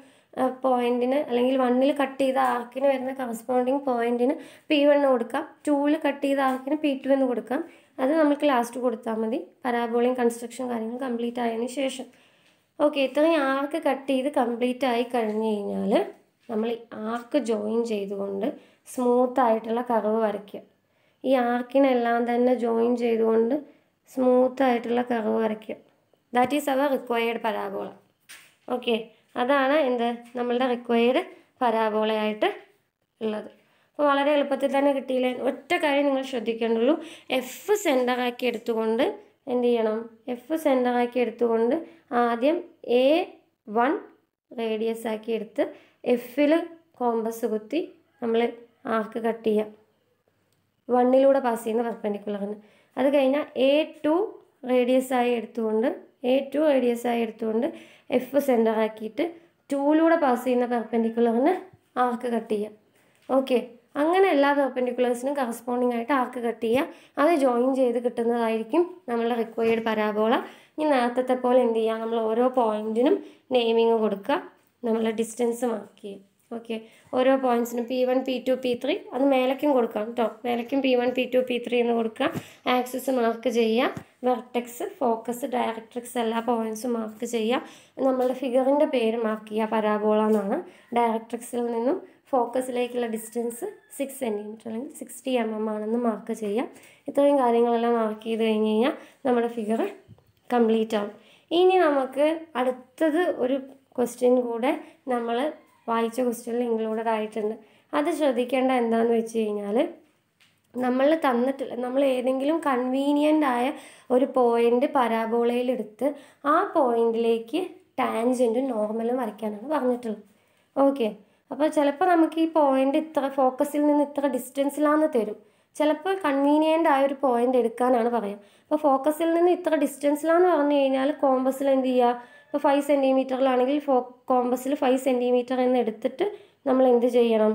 പോയിന്റിന് അല്ലെങ്കിൽ വണ്ണിൽ കട്ട് ചെയ്ത ആർക്കിന് വരുന്ന കറസ്പോണ്ടിങ് പോയിന്റിന് പി വൺ കൊടുക്കാം ടൂവിൽ കട്ട് ചെയ്ത ആർക്കിന് പി ടു എന്ന് കൊടുക്കാം അത് നമുക്ക് ലാസ്റ്റ് കൊടുത്താൽ മതി പരാബോളിയും കൺസ്ട്രക്ഷൻ കാര്യങ്ങൾ കംപ്ലീറ്റ് ആയതിനു ശേഷം ഓക്കെ ഇത്രയും ആർക്ക് കട്ട് ചെയ്ത് കംപ്ലീറ്റ് ആയി കഴിഞ്ഞു കഴിഞ്ഞാൽ നമ്മൾ ഈ ആർക്ക് ജോയിൻ ചെയ്തുകൊണ്ട് സ്മൂത്ത് ആയിട്ടുള്ള കറവ് വരയ്ക്കുക ഈ ആർക്കിനെല്ലാം തന്നെ ജോയിൻ ചെയ്തുകൊണ്ട് സ്മൂത്തായിട്ടുള്ള കർവ് വരയ്ക്കും that is our required parabola okay അതാണ് എന്ത് നമ്മളുടെ റിക്വയേർഡ് പരാബോളയായിട്ട് ഉള്ളത് അപ്പോൾ വളരെ എളുപ്പത്തിൽ തന്നെ കിട്ടിയില്ല ഒറ്റ കാര്യം നിങ്ങൾ ശ്രദ്ധിക്കേണ്ടുള്ളൂ എഫ് സെൻറ്ററാക്കി എടുത്തുകൊണ്ട് എന്ത് ചെയ്യണം എഫ് സെൻറ്ററാക്കി എടുത്തുകൊണ്ട് ആദ്യം എ വൺ റേഡിയസ് ആക്കി എടുത്ത് എഫിൽ കോമ്പസ് കുത്തി നമ്മൾ ആർക്ക് കട്ട് ചെയ്യാം വണ്ണിലൂടെ പാസ് ചെയ്യുന്ന പെർപ്പൻഡിക്കുലറിന് അത് കഴിഞ്ഞാൽ എ ടു റേഡിയസായി എടുത്തുകൊണ്ട് എ ടു റേഡിയസായി എടുത്തുകൊണ്ട് എഫ് സെൻറ്റർ ആക്കിയിട്ട് ടൂലൂടെ പാസ് ചെയ്യുന്ന പെർപെൻഡിക്കുലറിന് ആർക്ക് കട്ട് ചെയ്യാം ഓക്കെ അങ്ങനെ എല്ലാ പെർപെൻഡിക്കുലേഴ്സിനും കറസ്പോണ്ടിങ് ആയിട്ട് ആർക്ക് കട്ട് ചെയ്യുക അത് ജോയിൻ ചെയ്ത് കിട്ടുന്നതായിരിക്കും നമ്മളുടെ റിക്വയർഡ് പരാബോള ഇനി നേരത്തെ പോലെ എന്ത് ചെയ്യുക നമ്മൾ ഓരോ പോയിന്റിനും നെയ്മിങ് കൊടുക്കുക നമ്മളുടെ ഡിസ്റ്റൻസ് മാർക്ക് ചെയ്യുക ഓക്കെ ഓരോ പോയിൻറ്റ്സിനും P one P two P three അത് മേലയ്ക്കും കൊടുക്കാം കേട്ടോ മേലയ്ക്കും P one P two P three എന്ന് കൊടുക്കാം ആക്സിസ് മാർക്ക് ചെയ്യുക വെർട്ടെക്സ് ഫോക്കസ് ഡയറക്ട്രിക്സ് എല്ലാ പോയിൻറ്റ്സും മാർക്ക് ചെയ്യുക നമ്മളുടെ ഫിഗറിൻ്റെ പേര് മാർക്ക് ചെയ്യുക പരാബോള എന്നാണ് ഡയറക്ട്രിക്സിൽ നിന്നും ഫോക്കസിലേക്കുള്ള ഡിസ്റ്റൻസ് സിക്സ് സെൻറ്റിമീറ്റർ അല്ലെങ്കിൽ സിക്സ്റ്റി എം എം ആണെന്ന് മാർക്ക് ചെയ്യുക ഇത്രയും കാര്യങ്ങളെല്ലാം മാർക്ക് ചെയ്ത് കഴിഞ്ഞ് കഴിഞ്ഞാൽ നമ്മുടെ ഫിഗർ കംപ്ലീറ്റ് ആവും ഇനി നമുക്ക് അടുത്തത് ഒരു ക്വസ്റ്റ്യൻ കൂടെ നമ്മൾ വായിച്ച ക്വസ്റ്റ്യനിൽ ഇൻക്ലൂഡഡ് ആയിട്ടുണ്ട് അത് ശ്രദ്ധിക്കേണ്ട എന്താണെന്ന് വെച്ച് കഴിഞ്ഞാൽ നമ്മൾ തന്നിട്ടില്ല നമ്മൾ ഏതെങ്കിലും കൺവീനിയൻ്റ് ആയ ഒരു പോയിൻ്റ് പരാബോളയിലെടുത്ത് ആ പോയിന്റിലേക്ക് ടാൻജൻറ്റും നോർമലും വരയ്ക്കാനാണ് പറഞ്ഞിട്ടുള്ളത് ഓക്കെ അപ്പോൾ ചിലപ്പോൾ നമുക്ക് ഈ പോയിൻ്റ് ഇത്ര ഫോക്കസിൽ നിന്ന് ഇത്ര ഡിസ്റ്റൻസിലാണെന്ന് തരും ചിലപ്പോൾ കൺവീനിയൻ്റ് ആയ ഒരു പോയിന്റ് എടുക്കാനാണ് പറയുക അപ്പോൾ ഫോക്കസിൽ നിന്ന് ഇത്ര ഡിസ്റ്റൻസിലാന്ന് പറഞ്ഞു കഴിഞ്ഞാൽ കോമ്പസിൽ എന്ത് ചെയ്യുക ഇപ്പോൾ ഫൈവ് സെൻറ്റിമീറ്ററിലാണെങ്കിൽ ഫോ കോമ്പസിൽ ഫൈവ് സെൻറ്റിമീറ്റർ എന്ന് എടുത്തിട്ട് നമ്മൾ എന്ത് ചെയ്യണം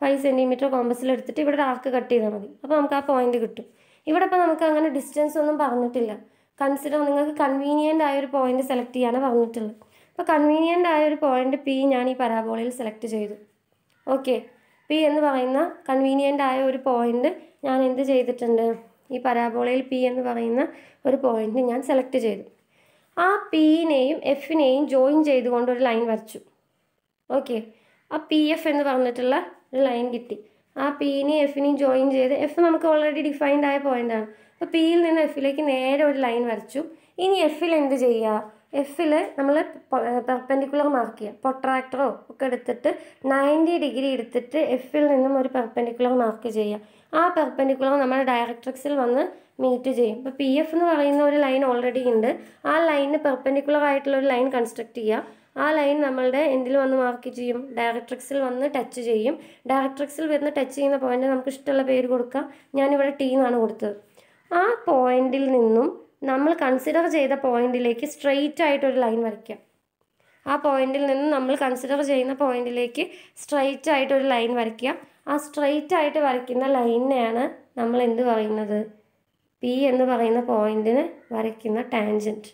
ഫൈവ് സെൻറ്റിമീറ്റർ കോമ്പസിൽ എടുത്തിട്ട് ഇവിടെ ആർക്ക് കട്ട് ചെയ്താൽ മതി അപ്പോൾ നമുക്ക് ആ പോയിന്റ് കിട്ടും ഇവിടെ ഇപ്പോൾ നമുക്ക് അങ്ങനെ ഡിസ്റ്റൻസ് ഒന്നും പറഞ്ഞിട്ടില്ല കൺസിഡർ നിങ്ങൾക്ക് കൺവീനിയൻ്റ് ആയ ഒരു പോയിന്റ് സെലക്ട് ചെയ്യാനാണ് പറഞ്ഞിട്ടുള്ളത് അപ്പോൾ കൺവീനിയൻ്റ് ആയ ഒരു പോയിന്റ് പി ഞാൻ ഈ പരാബോളയിൽ സെലക്ട് ചെയ്തു ഓക്കെ പി എന്ന് പറയുന്ന കൺവീനിയൻ്റ് ആയ ഒരു പോയിൻ്റ് ഞാൻ എന്ത് ചെയ്തിട്ടുണ്ട് ഈ പരാബോളയിൽ പി എന്ന് പറയുന്ന ഒരു പോയിൻ്റ് ഞാൻ സെലക്ട് ചെയ്തു ആ പിയിനെയും എഫിനെയും ജോയിൻ ചെയ്തുകൊണ്ട് ഒരു ലൈൻ വരച്ചു ഓക്കെ ആ പി എഫ് എന്ന് പറഞ്ഞിട്ടുള്ള ഒരു ലൈൻ കിട്ടി ആ പിയിനെയും എഫിനെയും ജോയിൻ ചെയ്ത് എഫ് നമുക്ക് ഓൾറെഡി ഡിഫൈൻഡ് ആയ പോയിൻ്റാണ് അപ്പോൾ പിയിൽ നിന്ന് എഫിലേക്ക് നേരെ ഒരു ലൈൻ വരച്ചു ഇനി എഫിൽ എന്ത് ചെയ്യുക എഫിൽ നമ്മൾ പെർപ്പൻഡിക്കുലർ മാർക്ക് ചെയ്യുക പൊട്രാക്ടറോ ഒക്കെ എടുത്തിട്ട് നയൻറ്റി ഡിഗ്രി എടുത്തിട്ട് എഫിൽ നിന്നും ഒരു പെർപ്പൻഡിക്കുലർ മാർക്ക് ചെയ്യുക ആ പെർപ്പൻഡിക്കുലർ നമ്മൾ ഡയറക്ട്രിക്സിൽ വന്ന് മീറ്റ് ചെയ്യും ഇപ്പോൾ പി എഫ് എന്ന് പറയുന്ന ഒരു ലൈൻ ഓൾറെഡി ഉണ്ട് ആ ലൈനിന് പെർപ്പൻഡിക്കുലർ ആയിട്ടുള്ള ഒരു ലൈൻ കൺസ്ട്രക്ട് ചെയ്യുക ആ ലൈൻ നമ്മളുടെ എന്തിൽ വന്ന് മാർക്ക് ചെയ്യും ഡയറക്ട്രിക്സിൽ വന്ന് ടച്ച് ചെയ്യും ഡയറക്ട്രിക്സിൽ വരുന്ന ടച്ച് ചെയ്യുന്ന പോയിന്റ് നമുക്ക് ഇഷ്ടമുള്ള പേര് കൊടുക്കാം ഞാനിവിടെ ടീന്നാണ് എന്നാണ് കൊടുത്തത് ആ പോയിന്റിൽ നിന്നും നമ്മൾ കൺസിഡർ ചെയ്ത പോയിന്റിലേക്ക് സ്ട്രെയിറ്റ് ആയിട്ടൊരു ലൈൻ വരയ്ക്കാം ആ പോയിന്റിൽ നിന്ന് നമ്മൾ കൺസിഡർ ചെയ്യുന്ന പോയിന്റിലേക്ക് സ്ട്രെയിറ്റ് ആയിട്ടൊരു ലൈൻ വരയ്ക്കുക ആ സ്ട്രെയിറ്റ് ആയിട്ട് വരയ്ക്കുന്ന ലൈനിനെയാണ് നമ്മൾ എന്ത് പറയുന്നത് പി എന്ന് പറയുന്ന പോയിന്റിന് വരയ്ക്കുന്ന ടാൻജൻറ്റ്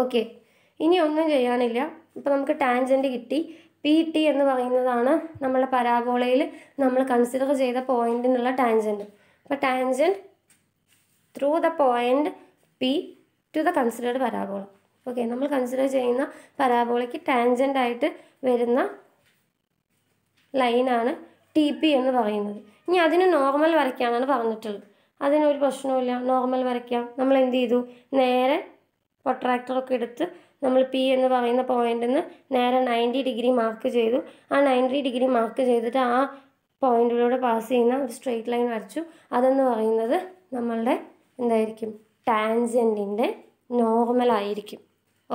ഓക്കെ ഇനി ഒന്നും ചെയ്യാനില്ല ഇപ്പം നമുക്ക് ടാൻജൻറ്റ് കിട്ടി പി ടി എന്ന് പറയുന്നതാണ് നമ്മുടെ പരാബോളയിൽ നമ്മൾ കൺസിഡർ ചെയ്ത പോയിന്റിനുള്ള ടാൻജൻറ്റ് അപ്പോൾ tangent through the point P to the considered parabola okay നമ്മൾ കൺസിഡർ ചെയ്യുന്ന പരാബോളയ്ക്ക് ടാൻജൻ്റ് ആയിട്ട് വരുന്ന ലൈനാണ് ടി പി എന്ന് പറയുന്നത് ഇനി അതിന് നോർമൽ വരയ്ക്കാമെന്നാണ് പറഞ്ഞിട്ടുള്ളത് അതിനൊരു പ്രശ്നവുമില്ല നോർമൽ വരയ്ക്കാം നമ്മൾ എന്ത് ചെയ്തു നേരെ പൊട്രാക്ടറൊക്കെ എടുത്ത് നമ്മൾ പി എന്ന് പറയുന്ന പോയിന്റിൽ നിന്ന് നേരെ നയൻറ്റി ഡിഗ്രി മാർക്ക് ചെയ്തു ആ നയൻറ്റി ഡിഗ്രി മാർക്ക് ചെയ്തിട്ട് ആ പോയിന്റിലൂടെ പാസ് ചെയ്യുന്ന ഒരു സ്ട്രെയിറ്റ് ലൈൻ വരച്ചു അതെന്ന് പറയുന്നത് നമ്മളുടെ എന്തായിരിക്കും ടാൻസെൻറ്റിൻ്റെ നോർമൽ ആയിരിക്കും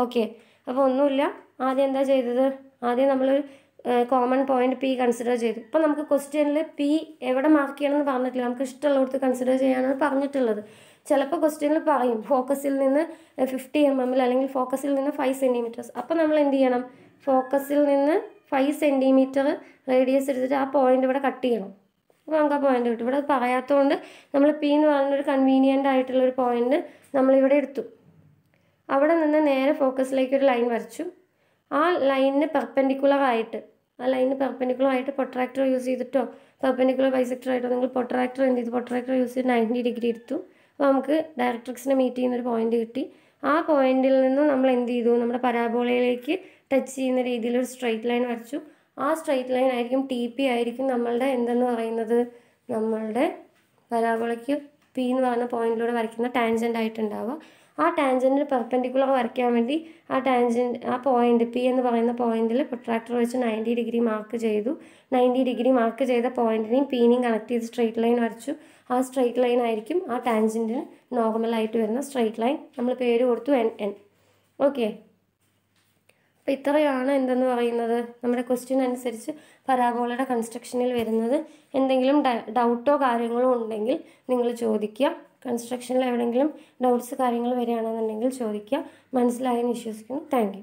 ഓക്കെ അപ്പോൾ ഒന്നുമില്ല ആദ്യം എന്താ ചെയ്തത് ആദ്യം നമ്മൾ കോമൺ പോയിന്റ് പി കൺസിഡർ ചെയ്തു ഇപ്പോൾ നമുക്ക് ക്വസ്റ്റ്യനിൽ പി എവിടെ മാർക്ക് ചെയ്യണമെന്ന് പറഞ്ഞിട്ടില്ല നമുക്ക് ഇഷ്ടമുള്ളവർക്ക് കൺസിഡർ ചെയ്യാനാണ് പറഞ്ഞിട്ടുള്ളത് ചിലപ്പോൾ ക്വസ്റ്റ്യനിൽ പറയും ഫോക്കസിൽ നിന്ന് ഫിഫ്റ്റി എം എമ്മിൽ അല്ലെങ്കിൽ ഫോക്കസിൽ നിന്ന് ഫൈവ് സെൻറ്റിമീറ്റേഴ്സ് അപ്പോൾ നമ്മൾ എന്ത് ചെയ്യണം ഫോക്കസിൽ നിന്ന് ഫൈവ് സെൻറ്റിമീറ്റർ റേഡിയസ് എടുത്തിട്ട് ആ പോയിന്റ് ഇവിടെ കട്ട് ചെയ്യണം അപ്പോൾ നമുക്ക് ആ പോയിൻ്റ് കിട്ടും ഇവിടെ പറയാത്തതുകൊണ്ട് നമ്മൾ പി എന്ന് പറയുന്ന ഒരു കൺവീനിയൻ്റ് ആയിട്ടുള്ള ഒരു പോയിൻ്റ് നമ്മളിവിടെ എടുത്തു അവിടെ നിന്ന് നേരെ ഫോക്കസിലേക്ക് ഒരു ലൈൻ വരച്ചു ആ ലൈനിന് പെർപ്പൻഡിക്കുലർ ആയിട്ട് ആ ലൈനിന് പെർപ്പൻഡിക്കുലർ ആയിട്ട് പൊട്രാക്ടർ യൂസ് ചെയ്തിട്ടോ പെർപ്പൻഡിക്കുലർ ബൈസെക്ടർ ആയിട്ടോ നിങ്ങൾ പൊട്രാക്ടർ എന്ത് ചെയ്തു പൊട്രാക്ടർ യൂസ് ചെയ്ത് നയൻറ്റി ഡിഗ്രി എടുത്തു അപ്പോൾ നമുക്ക് ഡയറക്ട്രിക്സിനെ മീറ്റ് ചെയ്യുന്നൊരു പോയിന്റ് കിട്ടി ആ പോയിന്റിൽ നിന്ന് നമ്മൾ എന്ത് ചെയ്തു നമ്മുടെ പരാബോളയിലേക്ക് ടച്ച് ചെയ്യുന്ന രീതിയിൽ ഒരു സ്ട്രെയിറ്റ് ലൈൻ വരച്ചു ആ സ്ട്രെയിറ്റ് ലൈൻ ആയിരിക്കും ടി പി ആയിരിക്കും നമ്മളുടെ എന്തെന്ന് പറയുന്നത് നമ്മളുടെ പരാബോളയ്ക്ക് പി എന്ന് പറയുന്ന പോയിന്റിലൂടെ വരയ്ക്കുന്ന ടാൻജൻ്റ് ആയിട്ടുണ്ടാവുക ആ ടാൻജൻറ്റിന് പെർപെൻഡിക്കുലർ വരയ്ക്കാൻ വേണ്ടി ആ ടാൻജൻറ്റ് ആ പോയിന്റ് പി എന്ന് പറയുന്ന പോയിന്റിൽ പ്രൊട്രാക്ടർ വെച്ച് നയൻറ്റി ഡിഗ്രി മാർക്ക് ചെയ്തു നയൻറ്റി ഡിഗ്രി മാർക്ക് ചെയ്ത പോയിന്റിനെയും പീനെയും കണക്ട് ചെയ്ത് സ്ട്രെയിറ്റ് ലൈൻ വരച്ചു ആ സ്ട്രെയിറ്റ് ലൈൻ ആയിരിക്കും ആ ടാൻജൻറ്റിന് നോർമലായിട്ട് വരുന്ന സ്ട്രെയിറ്റ് ലൈൻ നമ്മൾ പേര് കൊടുത്തു എൻ എൻ ഓക്കെ അപ്പോൾ ഇത്രയാണ് എന്തെന്ന് പറയുന്നത് നമ്മുടെ ക്വസ്റ്റ്യൻ അനുസരിച്ച് പരാബോളയുടെ കൺസ്ട്രക്ഷനിൽ വരുന്നത് എന്തെങ്കിലും ഡൗട്ടോ കാര്യങ്ങളോ ഉണ്ടെങ്കിൽ നിങ്ങൾ ചോദിക്കുക കൺസ്ട്രക്ഷനിൽ എവിടെയെങ്കിലും ഡൗട്ട്സ് കാര്യങ്ങൾ വരികയാണെന്നുണ്ടെങ്കിൽ ചോദിക്കുക മനസ്സിലായെന്ന് വിശ്വസിക്കുന്നു താങ്ക്